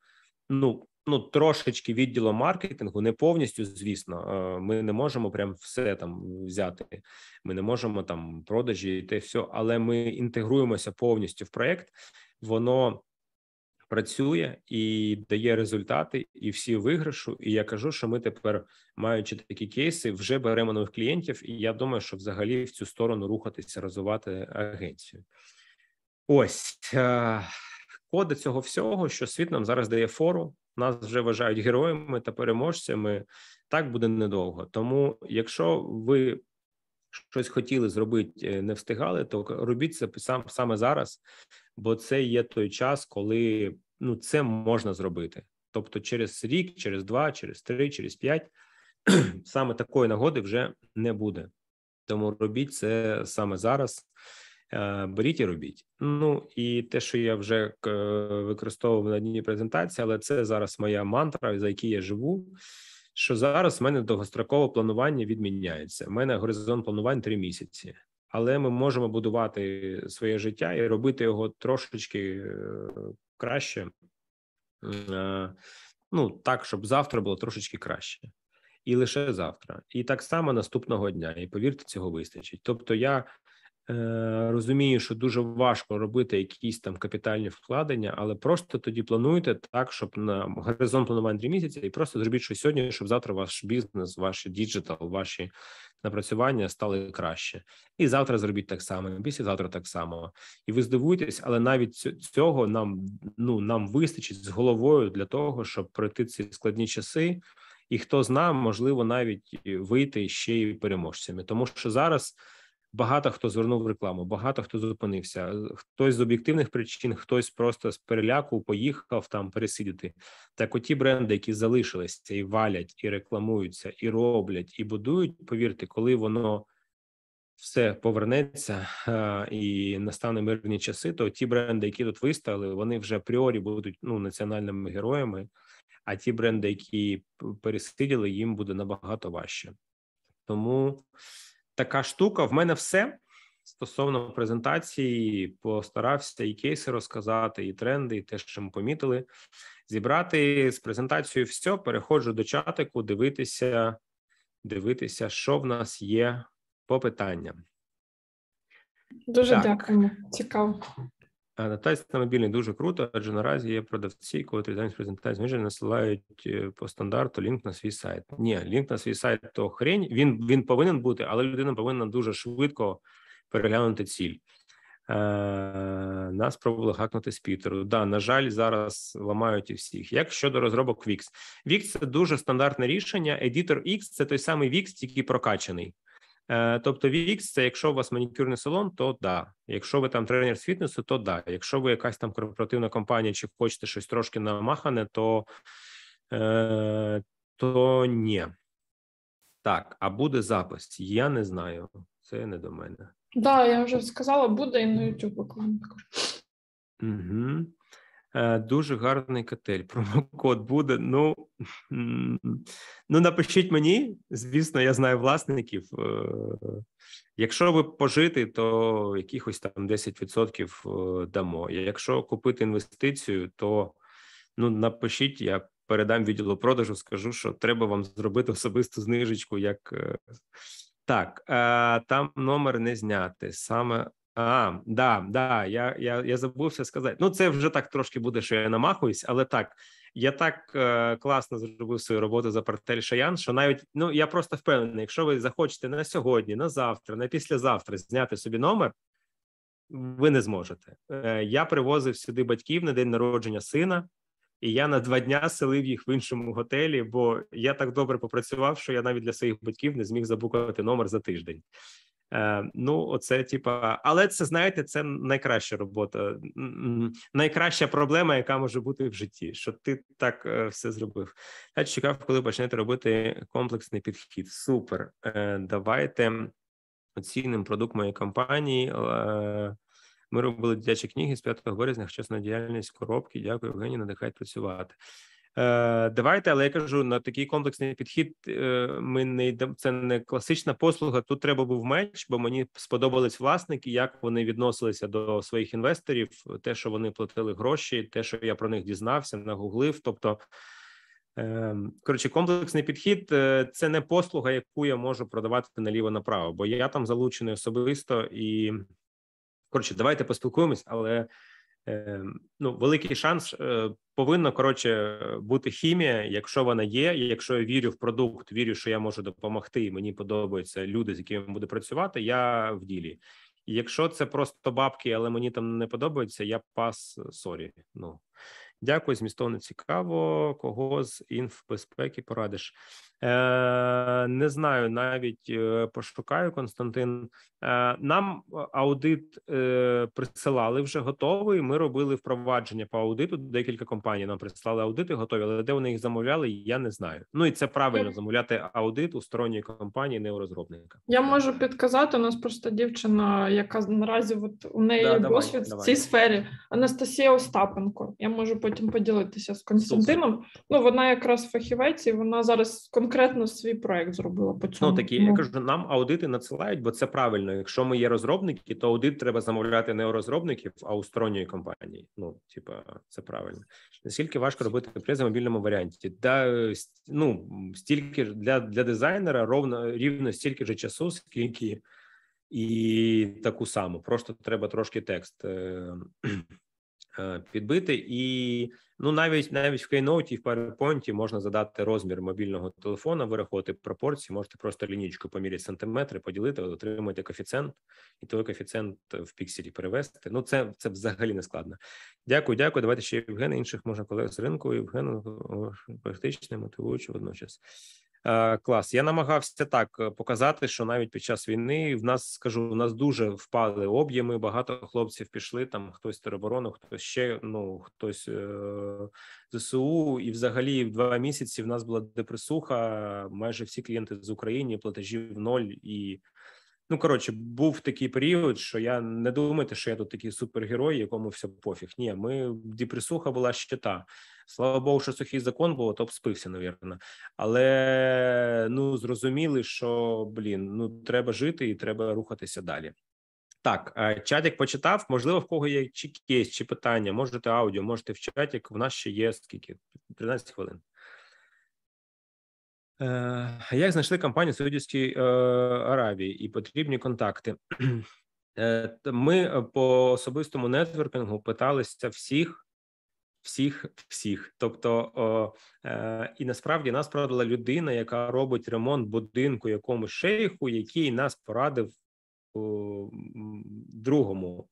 ну ну трошечки відділом маркетингу, не повністю, звісно, ми не можемо прям все там взяти. Ми не можемо там продажі йти все, але ми інтегруємося повністю в проект. Воно працює і дає результати, і всі виграшу. І я кажу, що ми тепер, маючи такі кейси, вже беремо нових клієнтів. І я думаю, що взагалі в цю сторону рухатися, розвивати агенцію. Ось е, коди цього всього, що світ нам зараз дає фору, нас вже вважають героями та переможцями. Так буде недовго. Тому, якщо ви щось хотіли зробити, е, не встигали, то робіть це сам саме зараз, бо це є той час, коли ну це можна зробити. Тобто, через рік, через два, через три, через п'ять саме такої нагоди вже не буде. Тому робіть це саме зараз. Е, беріть і робіть. Ну і те, що я вже е, використовував на дні презентації, але це зараз моя мантра, за якій я живу. Що зараз в мене довгострокове планування відміняється. У мене горизонт планувань три місяці, але ми можемо будувати своє життя і робити його трошечки е, краще, ну так, щоб завтра було трошечки краще, і лише завтра, і так само наступного дня. І повірте, цього вистачить. Тобто, я Е, Розумію, що дуже важко робити якісь там капітальні вкладення, але просто тоді плануйте так, щоб на горизонт планування три місяці, і просто зробіть щось сьогодні, щоб завтра ваш бізнес, ваші діджитал, ваші напрацювання стали краще. І завтра зробіть так само, і післязавтра так само. І ви здивуєтесь, але навіть цього нам ну нам вистачить з головою для того, щоб пройти ці складні часи. І хто знає, можливо, навіть вийти ще й переможцями, тому що зараз багато хто звернув рекламу, багато хто зупинився. Хтось з об'єктивних причин, хтось просто з переляку поїхав там пересидіти. Так, оті бренди, які залишилися і валять, і рекламуються, і роблять, і будують. Повірте, коли воно. Все повернеться а, е, і настане мирні часи. То ті бренди, які тут виставили, вони вже апріорі будуть ну національними героями. А ті бренди, які пересиділи, їм буде набагато важче. Тому така штука. В мене все стосовно презентації, постарався і кейси розказати, і тренди, і те, що ми помітили. Зібрати з презентацією все. Переходжу до чатику, дивитися, дивитися, що в нас є по питанням. Дуже так. дякуємо. Цікаво. Адаптація на мобільний дуже круто, адже наразі є продавці, котрі замість презентації менеджера насилають е, по стандарту лінк на свій сайт. Ні, лінк на свій сайт то хрень. Він він повинен бути, але людина повинна дуже швидко переглянути ціль. Е, Нас пробували гакнути з Пітеру. Да, на жаль, зараз ламають і всіх. Як щодо розробок Wix? Wix – це дуже стандартне рішення. Editor X – це той самий Wix, тільки прокачаний. Е, тобто вікс, це якщо у вас манікюрний салон, то да. Якщо ви там тренер з фітнесу, то да. Якщо ви якась там корпоративна компанія, чи хочете щось трошки намахане, то е, то ні. Так, а буде запис? Я не знаю. Це не до мене. Так, да, я вже сказала, буде і на YouTube Угу. Е, дуже гарний котель. Промокод буде. Ну ну напишіть мені. Звісно, я знаю власників. Е, якщо ви пожити, то якихось там 10% е, дамо. Якщо купити інвестицію, то ну напишіть, я передам відділу продажу, скажу, що треба вам зробити особисту знижечку. як... Так, там номер не зняти саме а, да, да, я я, я забувся сказати. Ну, це вже так трошки буде, що я намахуюсь, але так я так е, класно зробив свою роботу за портель Шаян, що навіть ну я просто впевнений, якщо ви захочете на сьогодні, на завтра, на післязавтра зняти собі номер, ви не зможете. Е, Я привозив сюди батьків на день народження сина, і я на два дня селив їх в іншому готелі, бо я так добре попрацював, що я навіть для своїх батьків не зміг забукувати номер за тиждень. Е, ну, оце типа, але це знаєте, це найкраща робота, найкраща проблема, яка може бути в житті, що ти так е, все зробив. Я чекав, коли почнете робити комплексний підхід. Супер. Е, давайте оцінимо продукт моєї компанії. Ми робили дитячі книги з 5 березня. Чесна діяльність коробки. Дякую, Євгені, надихай працювати. Е, давайте, але я кажу, на такий комплексний підхід е, ми не йдемо. Це не класична послуга. Тут треба був меч, бо мені сподобались власники, як вони відносилися до своїх інвесторів, те, що вони платили гроші, те, що я про них дізнався, нагуглив. Тобто, е, коротше, комплексний підхід це не послуга, яку я можу продавати наліво направо, бо я там залучений особисто і коротше, давайте поспілкуємось, але. Е, ну, великий шанс е, повинна коротше бути хімія, якщо вона є. Якщо я вірю в продукт, вірю, що я можу допомогти, і мені подобаються люди, з якими буду працювати. Я в ділі. Якщо це просто бабки, але мені там не подобається, я пас сорі. Ну дякую, змістовно цікаво. Кого з інфбезпеки порадиш? Е, не знаю, навіть е, пошукаю Константин. Е, нам аудит присилали вже готовий. Ми робили впровадження по аудиту. Декілька компаній нам прислали аудити, готові, але де вони їх замовляли, я не знаю. Ну і це правильно замовляти аудит у сторонній компанії, не у розробника. Я можу підказати. У нас просто дівчина, яка наразі от у неї да, досвід давай. в цій сфері. Анастасія Остапенко. Я можу потім поділитися з Константином. Супер. Ну вона якраз фахівець і вона зараз конкретно конкретно свій проект зробила по ну, цьому. Ну такі я кажу, нам аудити надсилають, бо це правильно. Якщо ми є розробники, то аудит треба замовляти не у розробників, а у сторонньої компанії. Ну, типа, це правильно. Наскільки важко робити призи в мобільному варіанті? Та е, ну стільки для для дизайнера ровно рівно стільки ж часу, скільки і таку саму. Просто треба трошки текст е, Е, підбити. І ну навіть навіть в Keynote і в PowerPoint можна задати розмір мобільного телефона, вирахувати пропорції, можете просто лінійку поміряти сантиметри, поділити, отримати коефіцієнт, і той коефіцієнт в пікселі перевести. Ну це це взагалі не складно. Дякую, дякую. Давайте ще Євген, інших можна колег з ринку. Євген практичне, мотивуючи водночас. Е, клас, я намагався так е, показати, що навіть під час війни в нас скажу, у нас дуже впали об'єми. Багато хлопців пішли. Там хтось тероборону, хтось ще ну хтось е, зсу, і взагалі в два місяці в нас була депресуха. Майже всі клієнти з України платежів ноль і. Ну коротше, був такий період, що я не думайте, що я тут такий супергерой, якому все пофіг. Ні, ми депресуха була ще та. Слава Богу, що сухий закон було, то б спився, навірно. Але ну зрозуміли, що блін, ну треба жити і треба рухатися далі. Так, е, чатик почитав. Можливо, в кого є чи кейс, чи питання. Можете аудіо, можете в чаті. В нас ще є скільки 13 хвилин. Э, Як знайшли компанію в Саудівській е, Аравії і потрібні контакти? Е, ми по особистому нетворкінгу питалися всіх, всіх, всіх. Тобто, е, і насправді нас порадила людина, яка робить ремонт будинку якомусь шейху, який нас порадив другому.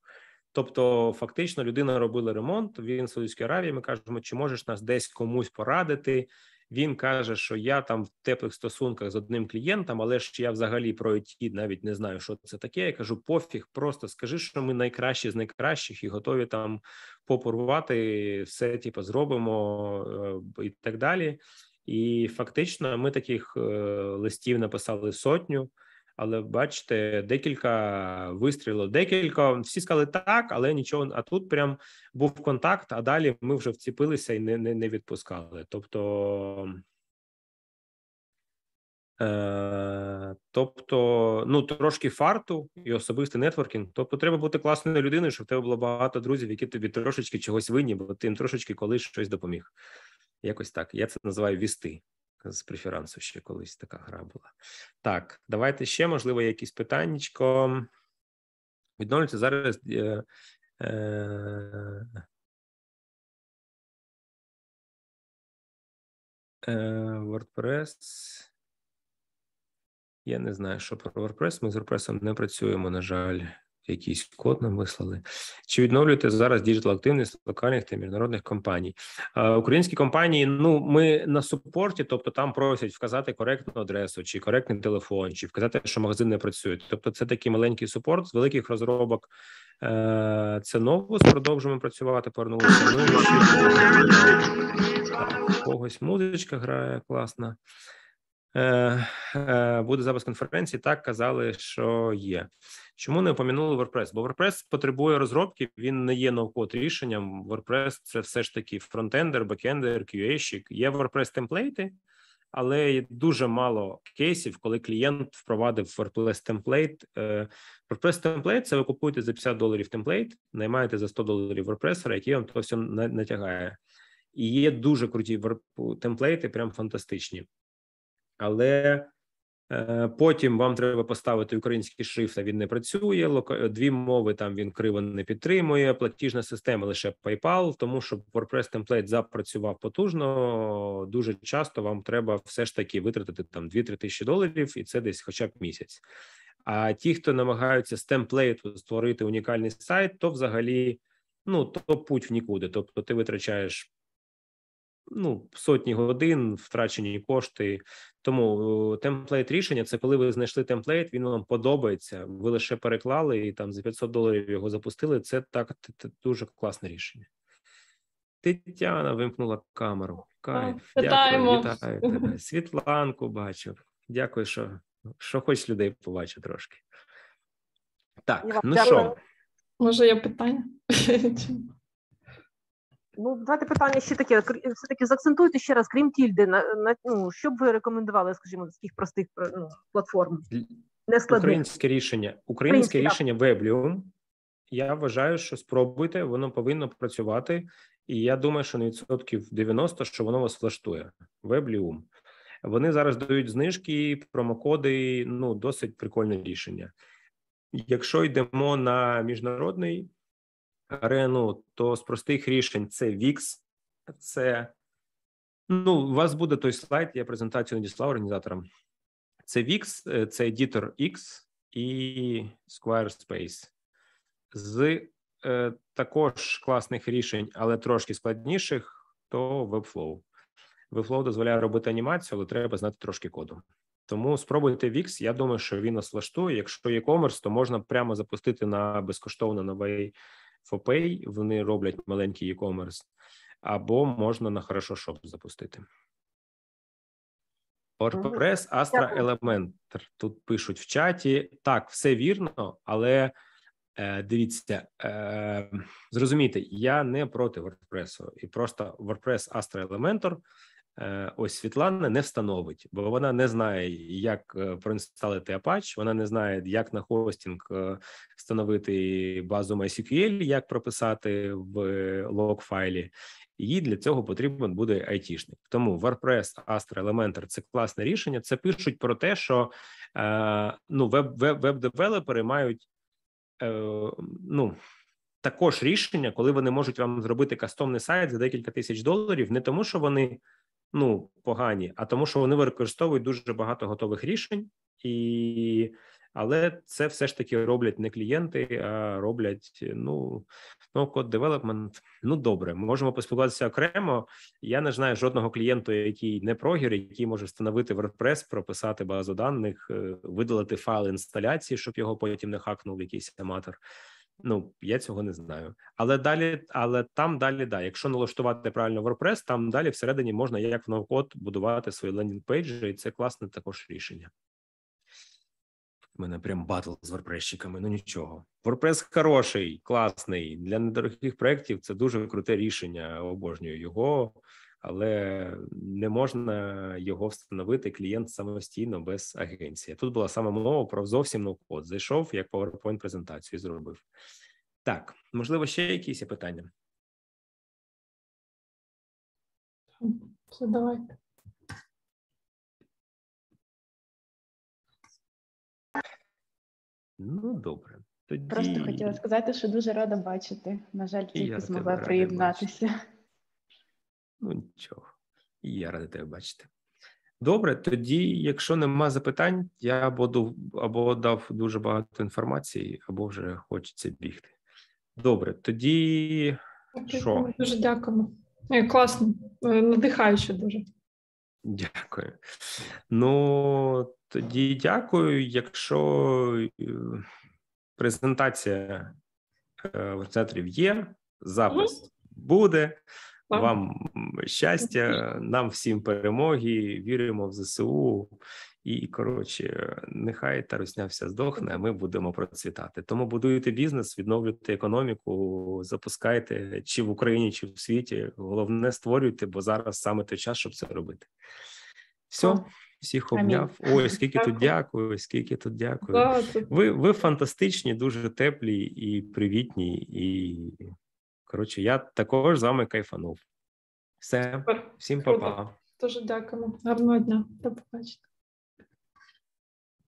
Тобто, фактично, людина робила ремонт. Він в Саудівській Аравії. Ми кажемо, чи можеш нас десь комусь порадити? Він каже, що я там в теплих стосунках з одним клієнтом, але ж я взагалі про IT навіть не знаю, що це таке. Я кажу, пофіг, просто скажи, що ми найкращі з найкращих і готові там попорувати все, типу, зробимо е, і так далі. І фактично, ми таких е, листів написали сотню але бачите, декілька вистрілів, декілька всі сказали так, але нічого. А тут прям був контакт, а далі ми вже вціпилися і не, не, не відпускали. Тобто. Е, тобто, ну трошки фарту і особистий нетворкінг. Тобто, треба бути класною людиною, щоб в тебе було багато друзів, які тобі трошечки чогось винні, бо ти їм трошечки колись щось допоміг. Якось так. Я це називаю вісти з преферансу ще колись така гра була. Так, давайте ще, можливо, якісь питаннячко. Відновлюється зараз. Е, е, е WordPress. Я не знаю, що про WordPress. Ми з WordPress не працюємо, на жаль якийсь код нам вислали. Чи відновлюєте зараз діджитал активність локальних та міжнародних компаній? Українські компанії, ну ми на супорті, тобто там просять вказати коректну адресу, чи коректний телефон, чи вказати, що магазин не працює. Тобто, це такий маленький супорт з великих розробок. Е, це новус. Продовжуємо працювати. Повернулися. Когось музичка грає класна. Е, е, буде запис конференції. Так казали, що є. Чому не опомінули WordPress? Бо WordPress потребує розробки, він не є науковим рішенням. WordPress – це все ж таки фронтендер, бекендер, QA-щик. Є WordPress темплейти, але є дуже мало кейсів, коли клієнт впровадив WordPress темплейт. Е, WordPress темплейт це ви купуєте за 50 доларів темплейт, наймаєте за 100 доларів WordPress, який вам то все натягає. І є дуже круті темплейти, прям фантастичні. Але Е, потім вам треба поставити український шрифт, а він не працює. Е, дві мови там він криво не підтримує. Платіжна система лише PayPal, тому щоб WordPress темплейт запрацював потужно. Дуже часто вам треба все ж таки витратити там 2-3 тисячі доларів, і це десь, хоча б місяць. А ті, хто намагаються з темплейту створити унікальний сайт, то взагалі ну то путь в нікуди. Тобто, ти витрачаєш ну, сотні годин, втрачені кошти. Тому е, темплейт рішення це коли ви знайшли темплейт, він вам подобається. Ви лише переклали і там за 500 доларів його запустили. Це так це дуже класне рішення. Тетяна вимкнула камеру. Кайф. Дякую, вітаю тебе. Світланку бачу. Дякую, що що хоч людей побачу трошки. Так, я ну що? Може, є питання? Ну, давайте питання ще таке. Все таки заакцентуйте ще раз, крім тільди, на, на ну, що б ви рекомендували, скажімо, з таких простих ну, платформ? Не складних. Українське рішення. Українське Українське, рішення Weblium, я вважаю, що спробуйте, воно повинно працювати, і я думаю, що на відсотків 90, що воно вас влаштує. Weblium. Вони зараз дають знижки, промокоди, ну досить прикольне рішення. Якщо йдемо на міжнародний арену, то з простих рішень це VIX, це ну, у вас буде той слайд. Я презентацію надіслав організаторам. Це VIX, е, це Editor X і Squarespace. З е, також класних рішень, але трошки складніших, то Webflow. Webflow дозволяє робити анімацію, але треба знати трошки коду. Тому спробуйте VIX, Я думаю, що він нас влаштує. Якщо e-commerce, то можна прямо запустити на безкоштовно новий Фопей, вони роблять маленький e-commerce, або можна на хорошо, хорошошоп запустити. WordPress, Astra Element. Тут пишуть в чаті. Так, все вірно, але е, дивіться, е, зрозумійте, я не проти WordPress. І просто WordPress Astra Elementor Е, ось Світлана не встановить, бо вона не знає, як е, проінсталити Apache, вона не знає, як на хостинг е, встановити базу MySQL, як прописати в лог файлі. Їй для цього потрібен буде айтішник. Тому WordPress, Astra, Elementor – це класне рішення. Це пишуть про те, що ну веб-девелопери веб мають ну. Також рішення, коли вони можуть вам зробити кастомний сайт за декілька тисяч доларів, не тому, що вони ну погані, а тому, що вони використовують дуже багато готових рішень, і але це все ж таки роблять не клієнти, а роблять ну no code development. Ну добре, ми можемо поспілкуватися окремо. Я не знаю жодного клієнту, який не прогір, який може встановити WordPress, прописати базу даних, е, видалити файл інсталяції, щоб його потім не хакнув якийсь аматор. Ну я цього не знаю. Але далі, але там далі да. Якщо налаштувати правильно WordPress, там далі всередині можна як в ноу-код будувати свої лендінг пейджі, і це класне також рішення. У мене прям батл з WordPress-чиками, Ну нічого. WordPress хороший, класний для недорогих проєктів. Це дуже круте рішення. Обожнюю його але не можна його встановити клієнт самостійно без агенції. Тут була саме мова про зовсім ноу-код. Зайшов як powerpoint презентацію зробив. Так, можливо, ще якісь питання? Давайте. Ну, добре. Тоді... Просто хотіла сказати, що дуже рада бачити. На жаль, тільки змогла приєднатися. Ну нічого, і я радий тебе бачити. Добре, тоді, якщо нема запитань, я буду або дав дуже багато інформації, або вже хочеться бігти. Добре, тоді що? Дуже дякуємо. Е, класно, е, надихаюче дуже. Дякую. Ну, тоді дякую. Якщо е, презентація в центрі є, запис mm-hmm. буде. Вам, Вам щастя, нам всім перемоги, віримо в ЗСУ. І коротше, нехай та русня вся здохне. Ми будемо процвітати. Тому будуйте бізнес, відновлюйте економіку, запускайте чи в Україні, чи в світі. Головне створюйте, бо зараз саме той час, щоб це робити. Все. Всіх обняв. Ой, скільки тут дякую, скільки тут дякую. Ви ви фантастичні, дуже теплі і привітні, і Коротше, я також з вами кайфанув. Все, всім па-па. Дуже дякуємо. Гарного дня. До побачення.